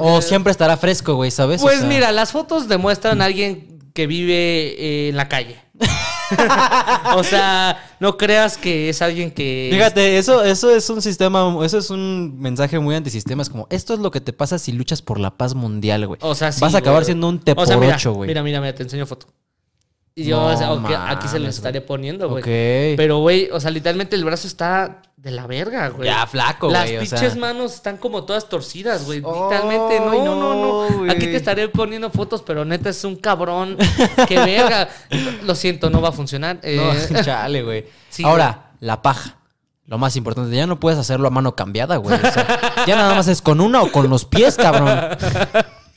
o siempre estará fresco, güey, ¿sabes? Pues mira, las fotos demuestran a alguien que vive eh, en la calle. o sea, no creas que es alguien que. Fíjate, eso, eso es un sistema, eso es un mensaje muy antisistema. Es como, esto es lo que te pasa si luchas por la paz mundial, güey. O sea, Vas a acabar siendo un teporocho, güey. Mira, mira, mira, te enseño foto. Y yo, o sea, aquí se lo estaría poniendo, güey. Pero, güey, o sea, literalmente el brazo está de la verga, güey. Ya, flaco, Las güey. Las pinches manos están como todas torcidas, güey. literalmente, no, no, no, no. Aquí te estaré poniendo fotos, pero neta es un cabrón. Qué verga. Lo siento, no va a funcionar. No, eh. chale, güey. Ahora, la paja. Lo más importante, ya no puedes hacerlo a mano cambiada, güey. ya nada más es con una o con los pies, cabrón.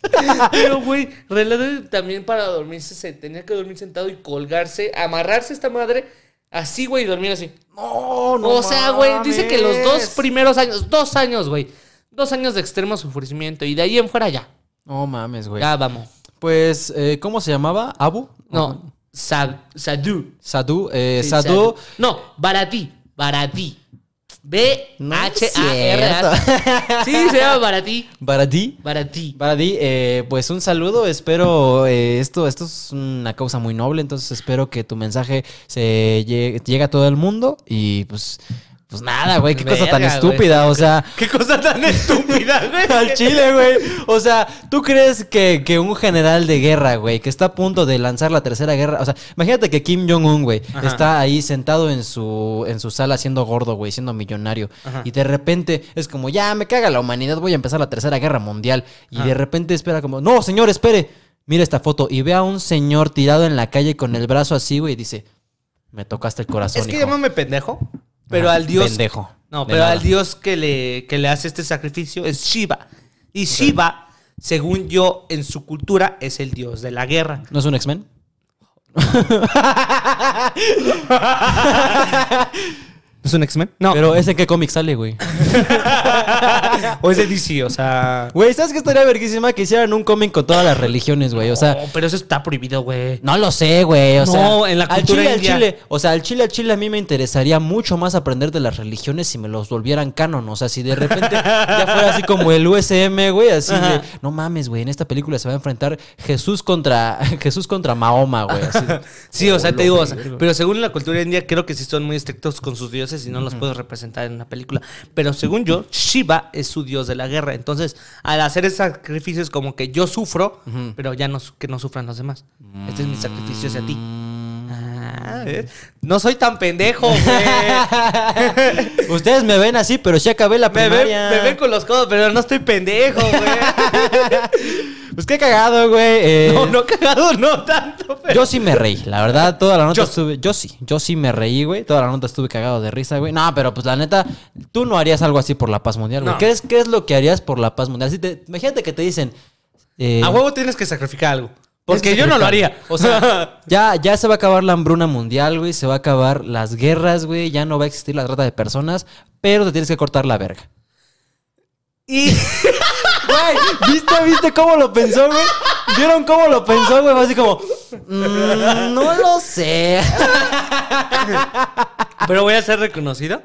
Pero, güey, relato también para dormirse, se tenía que dormir sentado y colgarse, amarrarse esta madre. Así, güey, y dormir así. No, no. O sea, güey, dice que los dos primeros años, dos años, güey. Dos años de extremo sufrimiento. Y de ahí en fuera ya. No mames, güey. Ya vamos. Pues, eh, ¿cómo se llamaba? ¿Abu? No. Sadu Sadu, Sadú, eh, No, Baratí. Baratí. B-H-A-R. sí, se llama ti. Para ti. Para eh, pues un saludo. Espero, eh, esto, esto es una causa muy noble, entonces espero que tu mensaje se llegue a todo el mundo y pues pues nada, güey, qué cosa tan estúpida, o sea. Qué cosa tan estúpida, güey. al chile, güey. O sea, ¿tú crees que, un general de guerra, güey, que está a punto de lanzar la tercera guerra? O sea, imagínate que Kim Jong-un, güey, está ahí sentado en su, en su sala siendo gordo, güey, siendo millonario. Y de repente es como, ya me caga la humanidad, voy a empezar la tercera guerra mundial. Y de repente espera como, no, señor, espere. Mira esta foto y ve a un señor tirado en la calle con el brazo así, güey, y dice, me tocaste el corazón. Es que pendejo. Pero ah, al Dios. Pendejo. No, pero al Dios que le, que le hace este sacrificio es Shiva. Y Shiva, según yo, en su cultura, es el dios de la guerra. ¿No es un X-Men? ¿Es un X-Men? No. Pero ese qué cómic sale, güey. o ese de DC, o sea. Güey, ¿sabes qué estaría verguísima? Que hicieran un cómic con todas las religiones, güey. O sea. pero eso está prohibido, güey. No lo sé, güey. O sea, en la cultura. Al Chile, al Chile. O sea, al Chile, al Chile a mí me interesaría mucho más aprender de las religiones si me los volvieran canon. O sea, si de repente ya fuera así como el USM, güey. Así de. No mames, güey. En esta película se va a enfrentar Jesús contra Jesús contra Mahoma, güey. sí, o sea, te digo, o sea, pero según la cultura india, creo que sí son muy estrictos con sus dioses y no los puedes representar en una película. Pero según yo, Shiva es su dios de la guerra. Entonces, al hacer sacrificio sacrificios, como que yo sufro, pero ya no, que no sufran los demás. Este es mi sacrificio hacia ti. No soy tan pendejo, güey. Ustedes me ven así, pero ya acabé la me ven, con los codos, pero no estoy pendejo, güey. Pues qué cagado, güey. Eh. no, no cagado, no tanto. Yo sí me reí, la verdad, toda la nota estuve. Yo sí, yo sí me reí, güey. Toda la nota estuve cagado de risa, güey. No, pero pues la neta, tú no harías algo así por la paz mundial, güey. ¿Qué, es, ¿Qué es lo que harías por la paz mundial? Si te, imagínate que te dicen. Eh, a huevo tienes que sacrificar algo. Porque este yo no lo haría. O sea, ya, ya se va a acabar la hambruna mundial, güey. Se va a acabar las guerras, güey. Ya no va a existir la trata de personas. Pero te tienes que cortar la verga. Y. ¿viste, viste cómo lo pensó, güey? ¿Vieron cómo lo pensó, güey? Así como, mm, no lo sé. Pero voy a ser reconocido.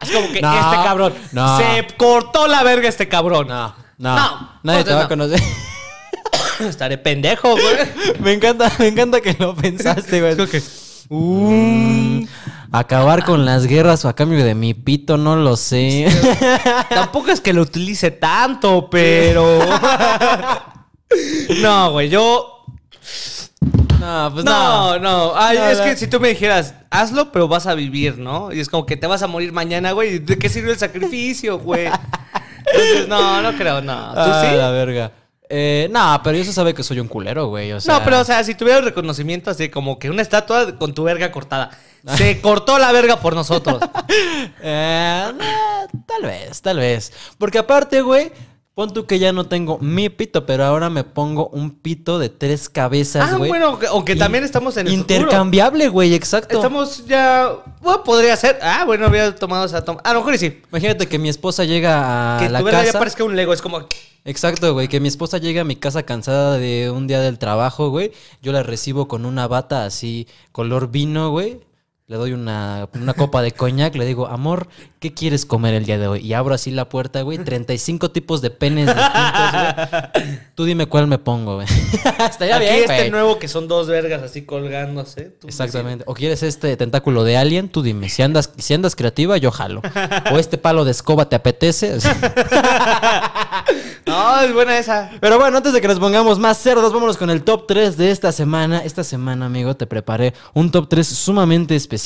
Es como que este cabrón. Se cortó la verga este cabrón. No, no. Nadie te va a conocer. Estaré pendejo, güey. me encanta, me encanta que lo pensaste, güey. Mm, acabar con las guerras o a cambio de mi pito, no lo sé. Tampoco es que lo utilice tanto, pero. no, güey, yo. No, pues no. es que si tú me dijeras, hazlo, pero vas a vivir, ¿no? Y es como que te vas a morir mañana, güey. ¿De qué sirve el sacrificio, güey? no, no creo, no. ¿Tú ah, la verga. Eh, no, pero yo se sabe que soy un culero, güey. No, pero o sea, si tuviera el reconocimiento así como que una estatua con tu verga cortada. Ah. Se cortó la verga por nosotros. Eh, tal vez, tal vez. Porque aparte, güey, Pon tú que ya no tengo mi pito, pero ahora me pongo un pito de tres cabezas, ah, güey. Ah, bueno, o que también estamos en Intercambiable, güey, exacto. Estamos ya... podría ser... Ah, bueno, había tomado esa toma. A lo mejor sí. Imagínate que mi esposa llega a que la tu casa... Que ya parezca un Lego, es como... Exacto, güey, que mi esposa llega a mi casa cansada de un día del trabajo, güey. Yo la recibo con una bata así, color vino, güey le doy una, una copa de coñac, le digo, amor, ¿qué quieres comer el día de hoy? Y abro así la puerta, güey, 35 tipos de penes distintos, Tú dime cuál me pongo, güey. Aquí este nuevo que son dos vergas así colgándose. Exactamente. O quieres este tentáculo de alien, tú dime. Si andas, si andas creativa, yo jalo. O este palo de escoba te apetece. no, es buena esa. Pero bueno, antes de que nos pongamos más cerdos, vámonos con el top 3 de esta semana. Esta semana, amigo, te preparé un top 3 sumamente especial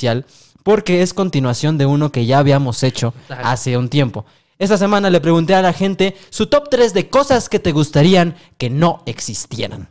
porque es continuación de uno que ya habíamos hecho hace un tiempo. Esta semana le pregunté a la gente su top 3 de cosas que te gustarían que no existieran.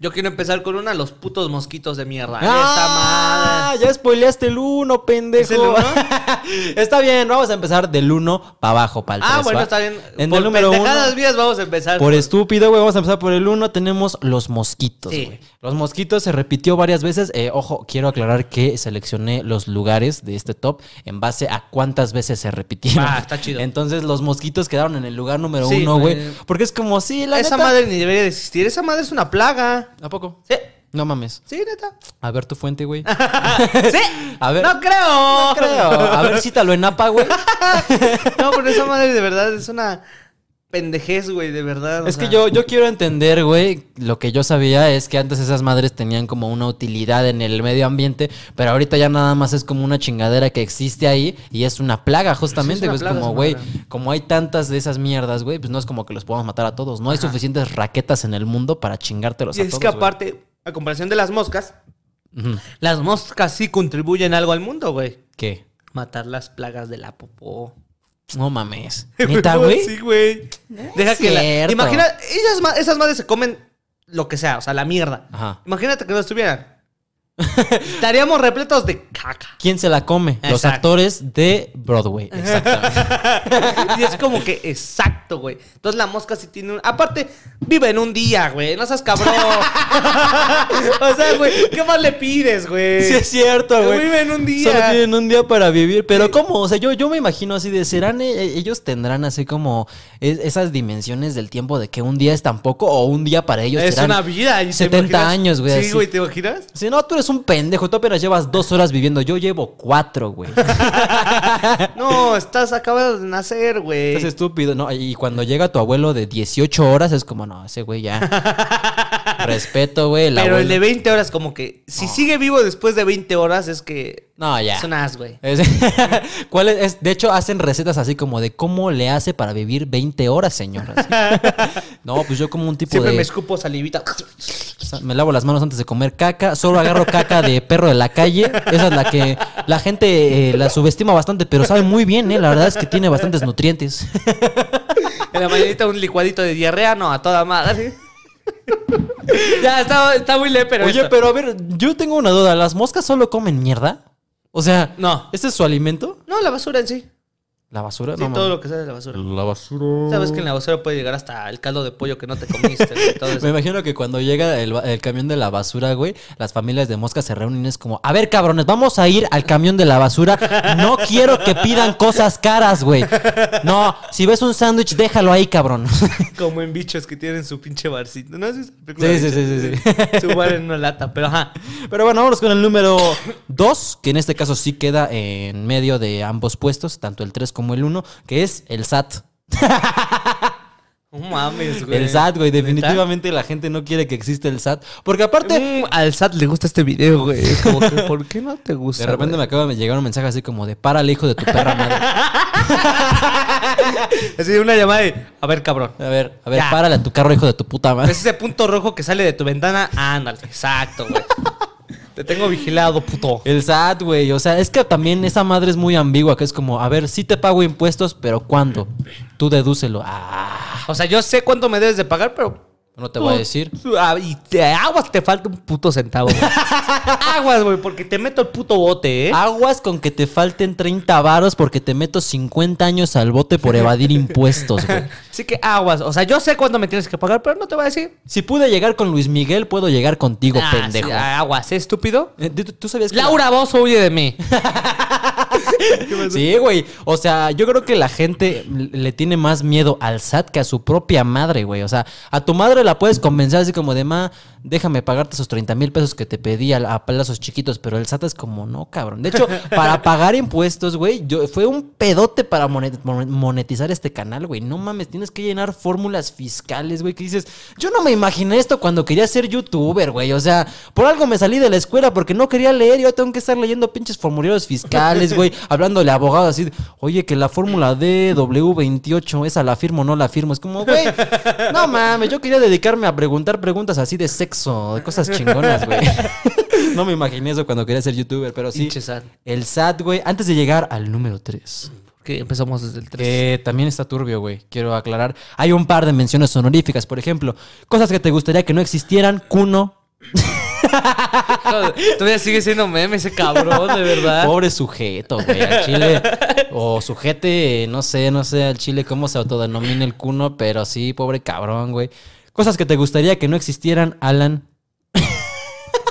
Yo quiero empezar con una, los putos mosquitos de mierda. ¡Ah! Ya spoileaste el 1, pendejo. está bien, vamos a empezar del 1 para abajo, para el Ah, bueno, está bien. En el número vamos a empezar. Por estúpido, güey, vamos a empezar por el 1. Tenemos los mosquitos, Los mosquitos se repitió varias veces. Eh, ojo, quiero aclarar que seleccioné los lugares de este top en base a cuántas veces se repitieron. Ah, está chido. Entonces, los mosquitos quedaron en el lugar número uno, güey. porque es como, sí, la Esa madre ni debería de existir. Esa madre es una plaga. ¿A poco? Sí. No mames. Sí, neta. A ver tu fuente, güey. sí. A ver. No creo. No creo. A ver, cítalo en APA, güey. no, pero esa madre de verdad es una pendejez, güey, de verdad. Es que yo, yo quiero entender, güey, lo que yo sabía es que antes esas madres tenían como una utilidad en el medio ambiente, pero ahorita ya nada más es como una chingadera que existe ahí y es una plaga, justamente, es pues como, güey, como hay tantas de esas mierdas, güey, pues no es como que los podamos matar a todos, no hay suficientes raquetas en el mundo para chingártelos los a todos. Es que aparte, a comparación de las moscas, las moscas sí contribuyen algo al mundo, güey. ¿Qué? Matar las plagas de la popó. No mames. ¿Neta, güey? Sí, güey. Deja que la. Imagina, esas madres se comen lo que sea, o sea, la mierda. Ajá. Imagínate que no estuvieran. Estaríamos repletos de caca. ¿Quién se la come? Los actores de Broadway. Exactamente. y es como que exacto, güey. Entonces la mosca sí tiene un. Aparte, vive en un día, güey. No seas cabrón. o sea, güey, ¿qué más le pides, güey? Sí, es cierto, güey. Vive en un día. Solo tienen un día para vivir. Pero, ¿cómo? O sea, yo, yo me imagino así de serán. Eh, ellos tendrán así como esas dimensiones del tiempo de que un día es tan poco o un día para ellos es una vida. ¿y 70 años, güey. Sí, güey, ¿te imaginas? Si no, tú eres un pendejo. Tú apenas llevas dos horas viviendo. Yo llevo cuatro, güey. no, estás, acabado de nacer, güey. Estás estúpido, ¿no? Y cuando llega tu abuelo de 18 horas, es como, no, ese güey ya. respeto, güey. Pero el de 20 horas, como que. Si sigue vivo después de 20 horas, es que. No, ya. Es un as, güey. ¿Cuál De hecho, hacen recetas así como de cómo le hace para vivir 20 horas, señor. no, pues yo como un tipo de. Siempre me escupo salivita. Me lavo las manos antes de comer caca. Solo agarro caca de perro de la calle. Esa es la que la gente eh, la subestima bastante, pero sabe muy bien, ¿eh? La verdad es que tiene bastantes nutrientes. En la mañanita un licuadito de diarrea, no, a toda madre ya, está, está muy pero. Oye, pero a ver, yo tengo una duda. ¿Las moscas solo comen mierda? O sea, no. ¿ese es su alimento? No, la basura en sí. La basura, sí, todo lo que sea de la basura. La basura. Sabes que en la basura puede llegar hasta el caldo de pollo que no te comiste. Me imagino que cuando llega el, camión de la basura, güey, las familias de moscas se reúnen es como, a ver, cabrones, vamos a ir al camión de la basura. No quiero que pidan cosas caras, güey. No, si ves un sándwich, déjalo ahí, cabrón. como en bichos que tienen su pinche barcito. ¿No sí, sí, sí, sí, Su bar en una lata, pero ajá. Pero bueno, vamos con el número 2, que en este caso sí queda en medio de ambos puestos, tanto el 3 como como el uno, que es el SAT. No mames, güey. El SAT, güey. Definitivamente la gente no quiere que exista el SAT. Porque aparte. Mm, al SAT le gusta este video, güey. Como ¿por qué no te gusta? De repente me acaba de llegar un mensaje así como de para párale, hijo de tu perra madre. así una llamada de. A ver, cabrón. A ver, a ver, párale a tu carro, hijo de tu puta madre. Es pues ese punto rojo que sale de tu ventana. Ándale. Exacto, güey. Te tengo vigilado, puto. El SAT, güey. O sea, es que también esa madre es muy ambigua, que es como, a ver, sí te pago impuestos, pero ¿cuándo? Tú dedúcelo. Ah. O sea, yo sé cuánto me debes de pagar, pero no te voy a decir. Ah, y te, aguas, te falta un puto centavo. aguas, güey, porque te meto el puto bote, ¿eh? Aguas con que te falten 30 varos porque te meto 50 años al bote por evadir impuestos, güey. Así que aguas. O sea, yo sé cuándo me tienes que pagar, pero no te voy a decir. Si pude llegar con Luis Miguel, puedo llegar contigo, ah, pendejo. aguas, ¿eh, estúpido? Eh, ¿Tú, sabes sabías que... Laura, vos huye de mí. Sí, güey. O sea, yo creo que la gente le tiene más miedo al SAT que a su propia madre, güey. O sea, a tu madre la puedes convencer así como de más déjame pagarte esos 30 mil pesos que te pedí a, a, plazos chiquitos, pero el SATA es como, no, cabrón. De hecho, para pagar impuestos, güey, fue un pedote para monetizar este canal, güey. No mames, tienes que llenar fórmulas fiscales, güey, que dices, yo no me imaginé esto cuando quería ser youtuber, güey. O sea, por algo me salí de la escuela porque no quería leer y ahora tengo que estar leyendo pinches formularios fiscales, güey, hablándole a abogados así, oye, que la fórmula dw W28, esa la firmo o no la firmo. Es como, güey, no mames, yo quería dedicarme a preguntar preguntas así de sexo de cosas chingonas, güey. no me imaginé eso cuando quería ser youtuber, pero sí. El sad, güey. Antes de llegar al número 3. Que empezamos desde el 3. también está turbio, güey. Quiero aclarar. Hay un par de menciones honoríficas, por ejemplo. Cosas que te gustaría que no existieran. Cuno. todavía sigue siendo meme ese cabrón, de verdad. Pobre sujeto, güey, al chile. O sujete, no sé, no sé al chile cómo se autodenomina el cuno, pero sí, pobre cabrón, güey. Cosas que te gustaría que no existieran, Alan.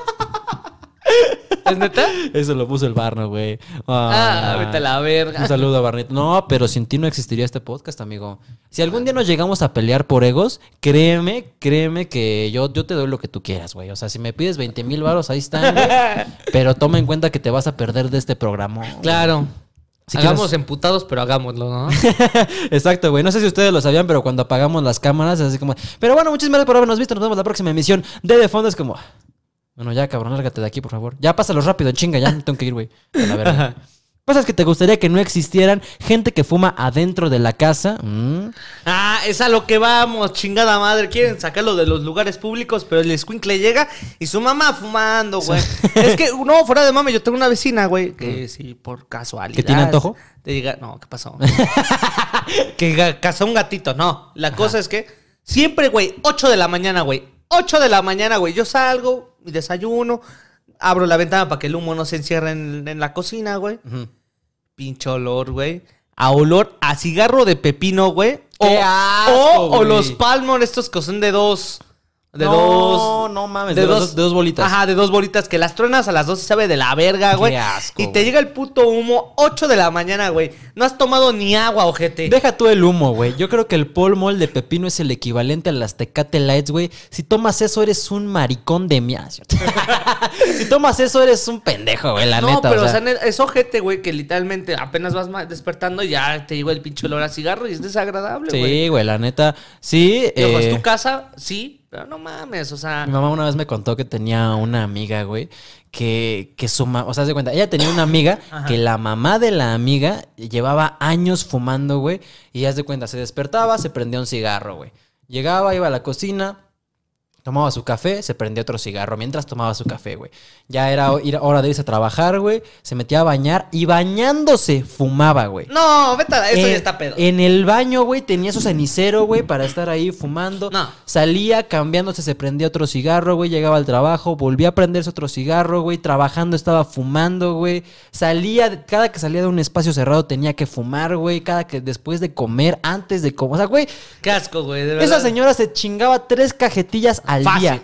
¿Es neta? Eso lo puso el Barno, güey. Ah, ah. vete a la verga. Un saludo a Barnett. No, pero sin ti no existiría este podcast, amigo. Si algún día nos llegamos a pelear por egos, créeme, créeme que yo, yo te doy lo que tú quieras, güey. O sea, si me pides 20 mil varos, ahí están, Pero toma en cuenta que te vas a perder de este programa. Claro. Si Hagamos emputados, pero hagámoslo, ¿no? Exacto, güey. No sé si ustedes lo sabían, pero cuando apagamos las cámaras es así como... Pero bueno, muchísimas gracias por habernos visto. Nos vemos en la próxima emisión de De Fondo. Es como... Bueno, ya, cabrón, lárgate de aquí, por favor. Ya, pásalo rápido, chinga, ya. tengo que ir, güey. la verga. Cosas que te gustaría que no existieran. Gente que fuma adentro de la casa. Mm. Ah, es a lo que vamos, chingada madre. Quieren sacarlo de los lugares públicos, pero el le llega y su mamá fumando, güey. es que, no, fuera de mami, yo tengo una vecina, güey, que mm. si por casualidad. ¿Que tiene antojo? Te diga, no, ¿qué pasó? que cazó un gatito, no. La cosa es que siempre, güey, 8 de la mañana, güey. 8 de la mañana, güey. Yo salgo, mi desayuno, abro la ventana para que el humo no se encierre en, la cocina, güey pinche olor, güey. A olor a cigarro de pepino, güey. O, los palmon estos que son de dos. De dos. No, mames. De, dos, de dos bolitas. Ajá, de dos bolitas que las truenas a las dos y sabe de la verga, güey. Y te llega el puto humo 8 de la mañana, güey. No has tomado ni agua, ojete. Deja tú el humo, güey. Yo creo que el polmol de pepino es el equivalente a las Tecate Lights, güey. Si tomas eso, eres un maricón de mía. si tomas eso, eres un pendejo, güey, la no, neta. No, pero o sea, es ojete, güey, que literalmente apenas vas despertando y ya te llegó el pinche olor a cigarro y es desagradable, güey. Sí, güey, la neta. Sí. Eh... es tu casa, sí pero no mames, o sea. Mi mamá una vez me contó que tenía una amiga, güey, que, que su mamá, o sea, de cuenta, ella tenía una amiga que la mamá de la amiga llevaba años fumando, güey, y haz de cuenta, se despertaba, se prendía un cigarro, güey. Llegaba, iba a la cocina, tomaba su café, se prendía otro cigarro mientras tomaba su café, güey. Ya era hora de irse a trabajar, güey. Se metía a bañar y bañándose fumaba, güey. No, vete a... eso ya está pedo. En el baño, güey, tenía su cenicero, güey, para estar ahí fumando. No. Salía cambiándose, se prendía otro cigarro, güey, llegaba al trabajo, volvía a prenderse otro cigarro, güey, trabajando estaba fumando, güey. Salía, cada que salía de un espacio cerrado tenía que fumar, güey, cada que después de comer, antes de comer, o sea, güey. Casco, güey, Esa señora se chingaba tres cajetillas al fácil,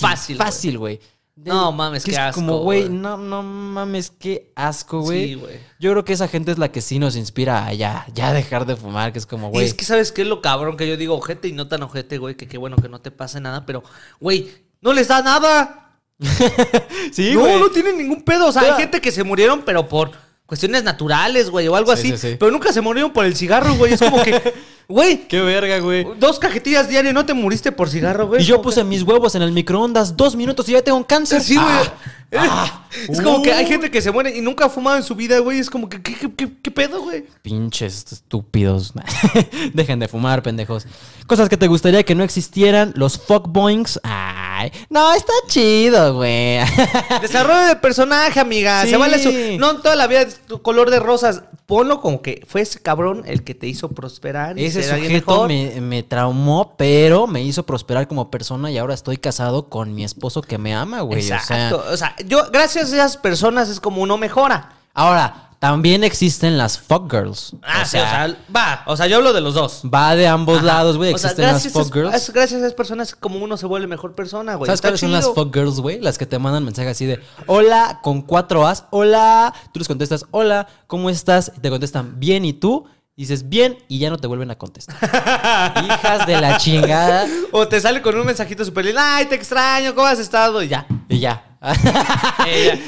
Fácil. Fácil. güey. No mames, que qué es Como, güey, no, no mames, qué asco, güey. Sí, güey. Yo creo que esa gente es la que sí nos inspira a ya, ya dejar de fumar, que es como, güey. Es que, ¿sabes qué es lo cabrón? Que yo digo ojete y no tan ojete, güey, que qué bueno que no te pase nada, pero, güey, no les da nada. sí, No, güey. no tienen ningún pedo. O sea, hay gente que se murieron, pero por cuestiones naturales, güey, o algo así. Pero nunca se murieron por el cigarro, güey. Es como que, güey. Qué verga, güey. Dos cajetillas diarias, no te muriste por cigarro, güey. Y yo puse mis huevos en el microondas dos minutos y ya tengo cáncer. Sí, güey. Ah. Ah. es como que hay uh. gente que se muere y nunca ha fumado en su vida, güey. Es como que, ¿qué, pedo, güey? Pinches estúpidos. Dejen de fumar, pendejos. Cosas que te gustaría que no existieran, los fuckboings. Ah no, está chido, güey. Desarrollo de personaje, amiga. Se vale su. No toda la vida tu color de rosas. Ponlo como que fue ese cabrón el que te hizo prosperar. ese sujeto me, me, traumó, pero me hizo prosperar como persona y ahora estoy casado con mi esposo que me ama, güey. Exacto. o sea yo, gracias a esas personas, es como uno mejora. Ahora, también existen las fuck girls. Ah, sí, o sea, va. O sea, yo hablo de los dos. Va de ambos lados, güey. Existen las fuck girls. gracias a esas personas, como uno se vuelve mejor persona, güey. ¿Sabes cuáles son las fuck girls, güey? Las que te mandan mensajes así de hola con cuatro As, hola. Tú les contestas, hola, ¿cómo estás? Y te contestan, bien, ¿y tú? Dices bien y ya no te vuelven a contestar. Hijas de la chingada. O te sale con un mensajito súper lindo. ay, te extraño, ¿cómo has estado? Y ya. Y ya.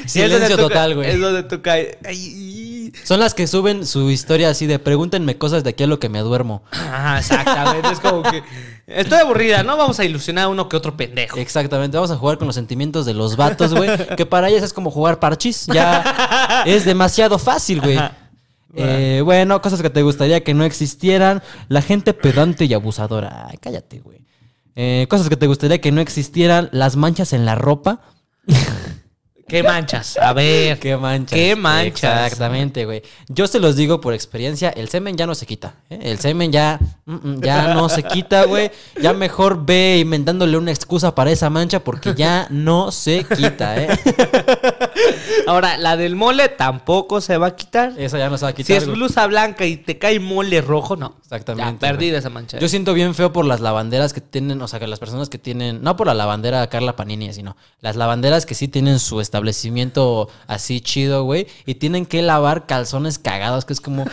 Silencio total, güey. Es donde tú caes. Ay, son las que suben su historia así de pregúntenme cosas de aquí a lo que me duermo. Ah, exactamente. es como que. Estoy aburrida, ¿no? Vamos a ilusionar a uno que otro pendejo. Exactamente, vamos a jugar con los sentimientos de los vatos, güey. Que para ellas es como jugar parchis. Ya es demasiado fácil, güey. Eh, bueno, cosas que te gustaría que no existieran. La gente pedante y abusadora. Ay, cállate, güey. Eh, cosas que te gustaría que no existieran. Las manchas en la ropa. ¿Qué manchas? A ver. ¿Qué manchas? ¿Qué manchas? Exactamente, güey. Yo se los digo por experiencia, el semen ya no se quita. ¿eh? El semen ya, mm, mm, ya no se quita, güey. Ya mejor ve inventándole una excusa para esa mancha porque ya no se quita, ¿eh? Ahora, la del mole tampoco se va a quitar. Esa ya no se va a quitar. Si es blusa blanca y te cae mole rojo, no. Exactamente. Ya, perdida esa mancha. Yo eh. siento bien feo por las lavanderas que tienen, o sea, que las personas que tienen, no por la lavandera Carla Panini, sino las lavanderas que sí tienen su estabilidad establecimiento así chido, güey, y tienen que lavar calzones cagados, que es como,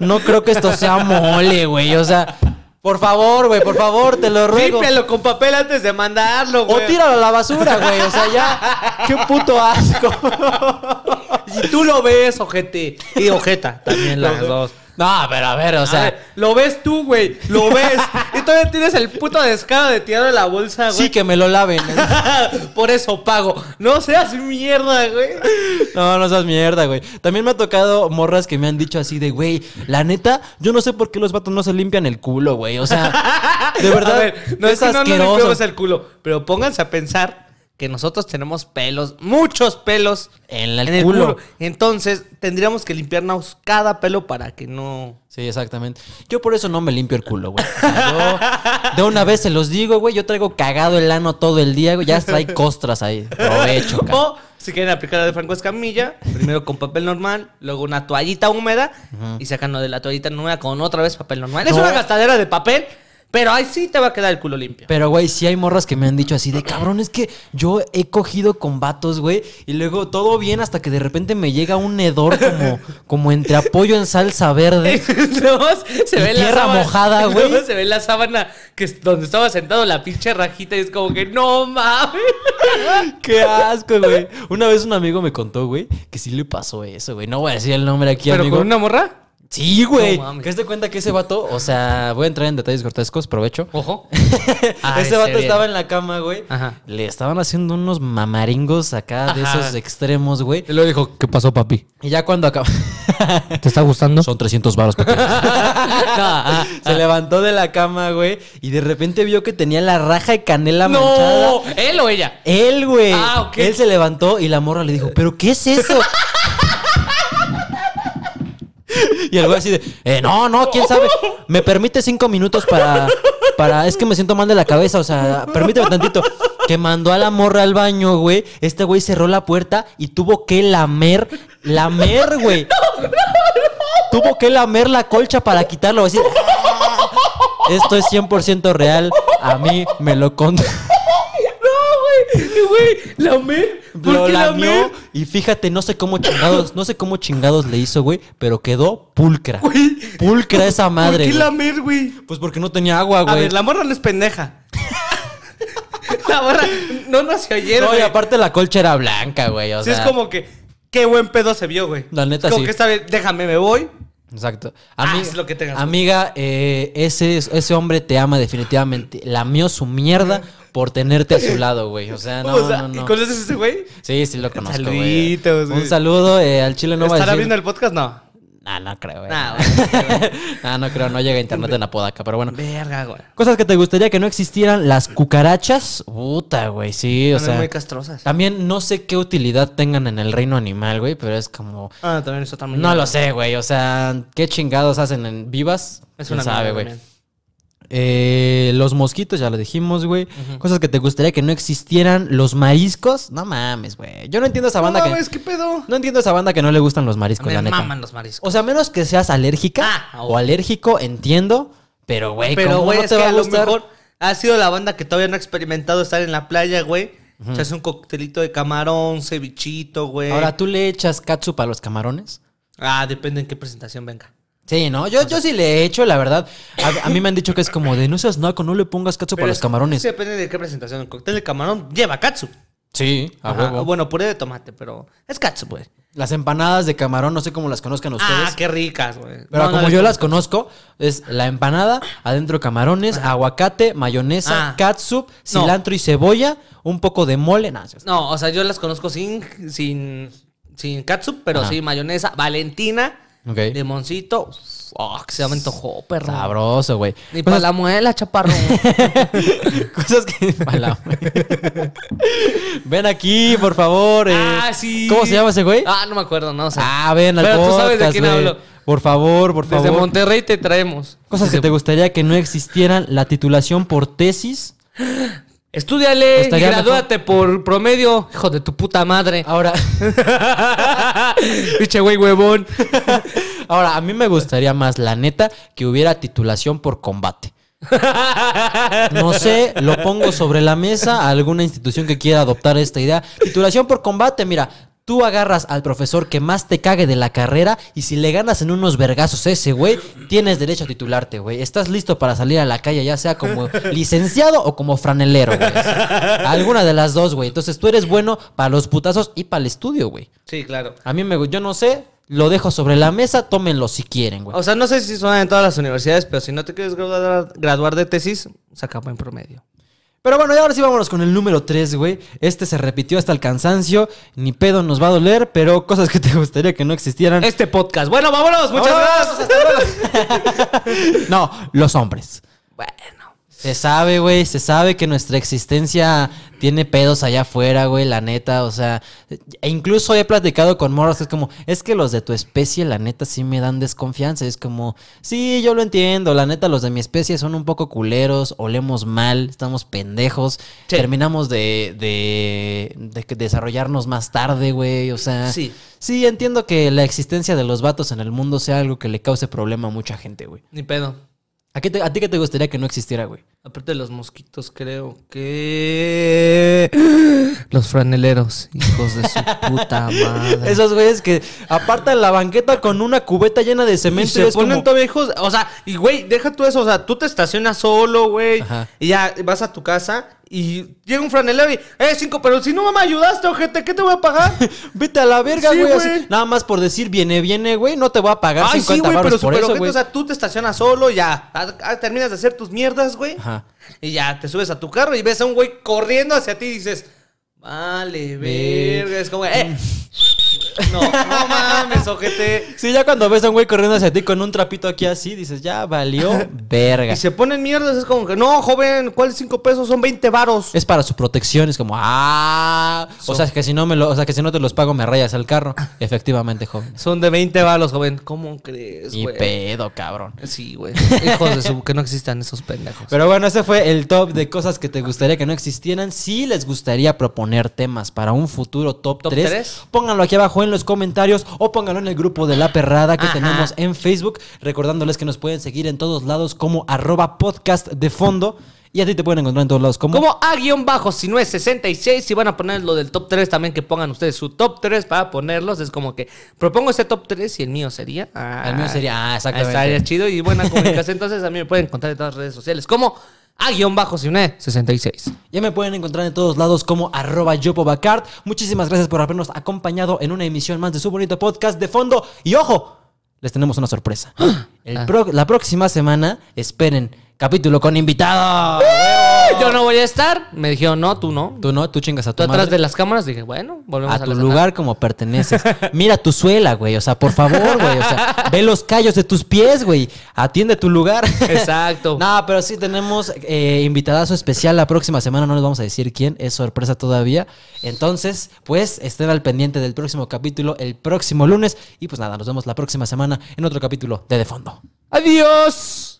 no creo que esto sea mole, güey, o sea... Por favor, güey, por favor, te lo ruego. Límpialo con papel antes de mandarlo, güey. O tíralo a la basura, güey. O sea, ya. Qué puto asco. si tú lo ves, ojete. Y ojeta, también las dos. No, pero a ver, o sea. lo ves tú, güey. Lo ves. y todavía tienes el puto descaro de tirar de la bolsa, güey. Sí, que me lo laven. ¿eh? Por eso pago. No seas mierda, güey. No, no seas mierda, güey. También me ha tocado morras que me han dicho así de, güey, la neta, yo no sé por qué los vatos no se limpian el culo, güey. O sea, de verdad. no es, no es el culo, pero pónganse a pensar que nosotros tenemos pelos, muchos pelos en el, línea. culo. Entonces tendríamos que limpiarnos cada pelo para que no... Sí, exactamente. Yo por eso no me limpio el culo, güey. de una vez se los digo, güey, yo traigo cagado el ano todo el día, güey. Ya hay costras ahí. Provecho, O si quieren aplicar la de Franco Escamilla, primero con papel normal, luego una toallita húmeda y sacando de la toallita nueva con otra vez papel normal. Es una gastadera de papel pero ahí sí te va a quedar el culo limpio. Pero, güey, sí hay morras que me han dicho así de cabrón, es que yo he cogido con vatos, güey, y luego todo bien hasta que de repente me llega un hedor como, como entre apoyo en salsa verde. se ve la sábana, mojada, güey. se ve la sábana que es donde estaba sentado la pinche rajita y es como que no mames. Qué asco, güey. Una vez un amigo me contó, güey, que sí le pasó eso, güey. No voy a decir el nombre aquí, ¿Pero con una morra? Sí, güey. No, que cuenta que ese vato, o sea, voy a entrar en detalles grotescos, provecho. Ojo. Ah, ese vato estaba en la cama, güey. Le estaban haciendo unos mamaringos acá de esos extremos, güey. Y luego dijo, ¿qué pasó, papi? Y ya cuando acaba. ¿Te está gustando? Son 300 varos, papi. se ah. levantó de la cama, güey. Y de repente vio que tenía la raja de canela manchada. ¡No! ¿Él o ella? Él, güey. Ah, ok. Él se levantó y la morra le dijo, ¿pero qué es eso? Y el güey así de, eh, no, no, quién sabe. Me permite cinco minutos para, para, es que me siento mal de la cabeza, o sea, permíteme tantito. Que mandó a la morra al baño, güey. Este güey cerró la puerta y tuvo que lamer, lamer, güey. No, no, no. Tuvo que lamer la colcha para quitarlo. Decir, ah, esto es 100% real. A mí me lo contó. No, güey. Güey, lamer lo lamió y fíjate, no sé cómo chingados, no sé cómo chingados le hizo, güey, pero quedó pulcra. Pulcra esa madre. ¿Por qué lamer, güey? Pues porque no tenía agua, güey. A ver, la morra no es pendeja. la morra no nació güey. No, y aparte la colcha era blanca, güey. es como que qué buen pedo se vio, güey. La neta, es como que esta vez, déjame, me voy. Exacto. Ah, amiga, lo que tengas, Amiga, eh, ese, ese hombre te ama definitivamente. Lamió su mierda por tenerte a su lado, güey. O sea, no, o sea, no, ¿Conoces a ese güey? Sí, sí lo conozco, Saluditos, güey. Un saludo eh, al chile no va a decir... el podcast? No. No, no creo, güey. Nah, güey. no creo, no llega internet en Apodaca, pero bueno. Verga, güey. Cosas que te gustaría que no existieran, las cucarachas. Puta, güey, sí, o sea. Son muy castrosas. También no sé qué utilidad tengan en el reino animal, güey, pero es como. Ah, también eso también. No lo sé, güey, o sea, ¿qué chingados hacen en vivas? Es una sabe, güey. Eh, los mosquitos, ya lo dijimos, güey. Cosas que te gustaría que no existieran. Los mariscos. No mames, güey. Yo no entiendo esa banda no que. pedo? No entiendo esa banda que no le gustan los mariscos, la maman los mariscos. O sea, menos que seas alérgica ah, o alérgico, entiendo. Pero, güey, como no te va a, gustar? mejor ha sido la banda que todavía no ha experimentado estar en la playa, güey. Uh un coctelito de camarón, cevichito, güey. Ahora, ¿tú le echas katsu para los camarones? Ah, depende en qué presentación venga. Sí, no, yo, yo sí le he hecho, la verdad. A, mí me han dicho que es como de no seas no le pongas katsu para los camarones. Sí, depende de qué presentación. El cóctel de camarón lleva katsu. Sí, a Bueno, puré de tomate, pero es katsu, güey. Las empanadas de camarón, no sé cómo las conozcan ah, ustedes. Ah, qué ricas, güey. Pero como yo las conozco, es la empanada, adentro camarones, aguacate, mayonesa, ah. catsup, cilantro y cebolla, un poco de mole. no, o sea, yo las conozco sin, sin, sin katsup, pero sí mayonesa, valentina Okay. Limoncito. se me antojó, perro. Sabroso, güey. Ni para la muela, chaparro. Cosas que. ven aquí, por favor. Eh. Ah, sí. ¿Cómo se llama ese güey? Ah, no me acuerdo, no sé. Ah, ven al Pero tú sabes de quién hablo. Por favor, por favor. Desde Monterrey te traemos. Cosas que te gustaría que no existieran: la titulación por tesis. Estúdiale y gradúate por promedio, hijo de tu puta madre. Ahora. Piche güey huevón. Ahora, a mí me gustaría más, la neta, que hubiera titulación por combate. No sé, lo pongo sobre la mesa a alguna institución que quiera adoptar esta idea. Titulación por combate, mira, Tú agarras al profesor que más te cague de la carrera y si le ganas en unos vergazos ese, güey, tienes derecho a titularte, güey. Estás listo para salir a la calle, ya sea como licenciado o como franelero, güey. Alguna de las dos, güey. Entonces tú eres bueno para los putazos y para el estudio, güey. Sí, claro. A mí me... Yo no sé, lo dejo sobre la mesa, tómenlo si quieren, güey. O sea, no sé si son en todas las universidades, pero si no te quieres graduar, de tesis, saca buen promedio. Pero bueno, y ahora sí vámonos con el número 3, güey. Este se repitió hasta el cansancio. Ni pedo nos va a doler, pero cosas que te gustaría que no existieran. Este podcast. Bueno, vámonos. Muchas gracias. no, los hombres. Bueno. Se sabe, güey, se sabe que nuestra existencia tiene pedos allá afuera, güey, la neta, o sea, e incluso he platicado con morros es como, es que los de tu especie, la neta, sí me dan desconfianza, es como, sí, yo lo entiendo, la neta, los de mi especie son un poco culeros, olemos mal, estamos pendejos, terminamos de, de, de, desarrollarnos más tarde, güey, o sea, sí. sí, entiendo que la existencia de los vatos en el mundo sea algo que le cause problema a mucha gente, güey. Ni pedo. ¿A, ¿A ti qué te gustaría que no existiera, güey? Aparte de los mosquitos, creo que. Los franeleros, hijos de su puta madre. Esos güeyes que apartan la banqueta con una cubeta llena de cemento y, se ponen todos hijos. O sea, y güey, deja tú eso. O sea, tú te estacionas solo, güey. Y ya vas a tu casa y llega un franelero y, eh, cinco, pero si no me ayudaste, ojete, ¿qué te voy a pagar? Vete a la verga, güey. nada más por decir, viene, viene, güey, no te voy a pagar Ay, sí, güey, pero por eso, O sea, tú te estacionas solo, ya. Ah, terminas de hacer tus mierdas, güey. Ajá. Y ya te subes a tu carro y ves a un güey corriendo hacia ti y dices, vale, verga. Es como, eh". No, no mames, ojete. si ya cuando ves a un güey corriendo hacia ti con un trapito aquí así, dices, ya valió verga. Y se ponen mierdas, es como que, no, joven, es cinco pesos? Son 20 varos. Es para su protección, es como, ah. O sea, que si no me lo, o sea, que si no te los pago, me rayas al carro. Efectivamente, joven. Son de 20 varos, joven. ¿Cómo crees, güey? Y pedo, cabrón. Sí, güey. Hijos de su, que no existan esos pendejos. Pero bueno, ese fue el top de cosas que te gustaría que no existieran. Si les gustaría proponer temas para un futuro top, 3, pónganlo aquí abajo en los comentarios o pónganlo en el grupo de La Perrada que tenemos en Facebook. Recordándoles que nos pueden seguir en todos lados como arroba podcast de fondo. Y a te pueden encontrar en todos lados como... Como A guión bajo, si no es 66, si van a poner lo del top 3 también, que pongan ustedes su top 3 para ponerlos. Es como que propongo ese top 3 y el mío sería... Ah, el mío sería, ah, ah, exactamente. Estaría chido y buena comunicación. Entonces a mí me pueden encontrar en todas las redes sociales como a guión bajo 66. Ya me pueden encontrar en todos lados como arroba yopobacart. Muchísimas gracias por habernos acompañado en una emisión más de su bonito podcast de fondo. Y ojo, les tenemos una sorpresa. Ah. la próxima semana, esperen, capítulo con invitados. Yo no voy a estar. Me dijeron, no, tú no. Tú no, tú chingas a tu Tú atrás de las cámaras dije, bueno, volvemos a, a tu lugar como perteneces. Mira tu suela, güey. O sea, por favor, güey. O sea, ve los callos de tus pies, güey. Atiende tu lugar. Exacto. no, pero sí tenemos eh, invitadazo especial la próxima semana. No les vamos a decir quién. Es sorpresa todavía. Entonces, pues, estén al pendiente del próximo capítulo el próximo lunes. Y pues nada, nos vemos la próxima semana en otro capítulo de De Fondo. Adiós.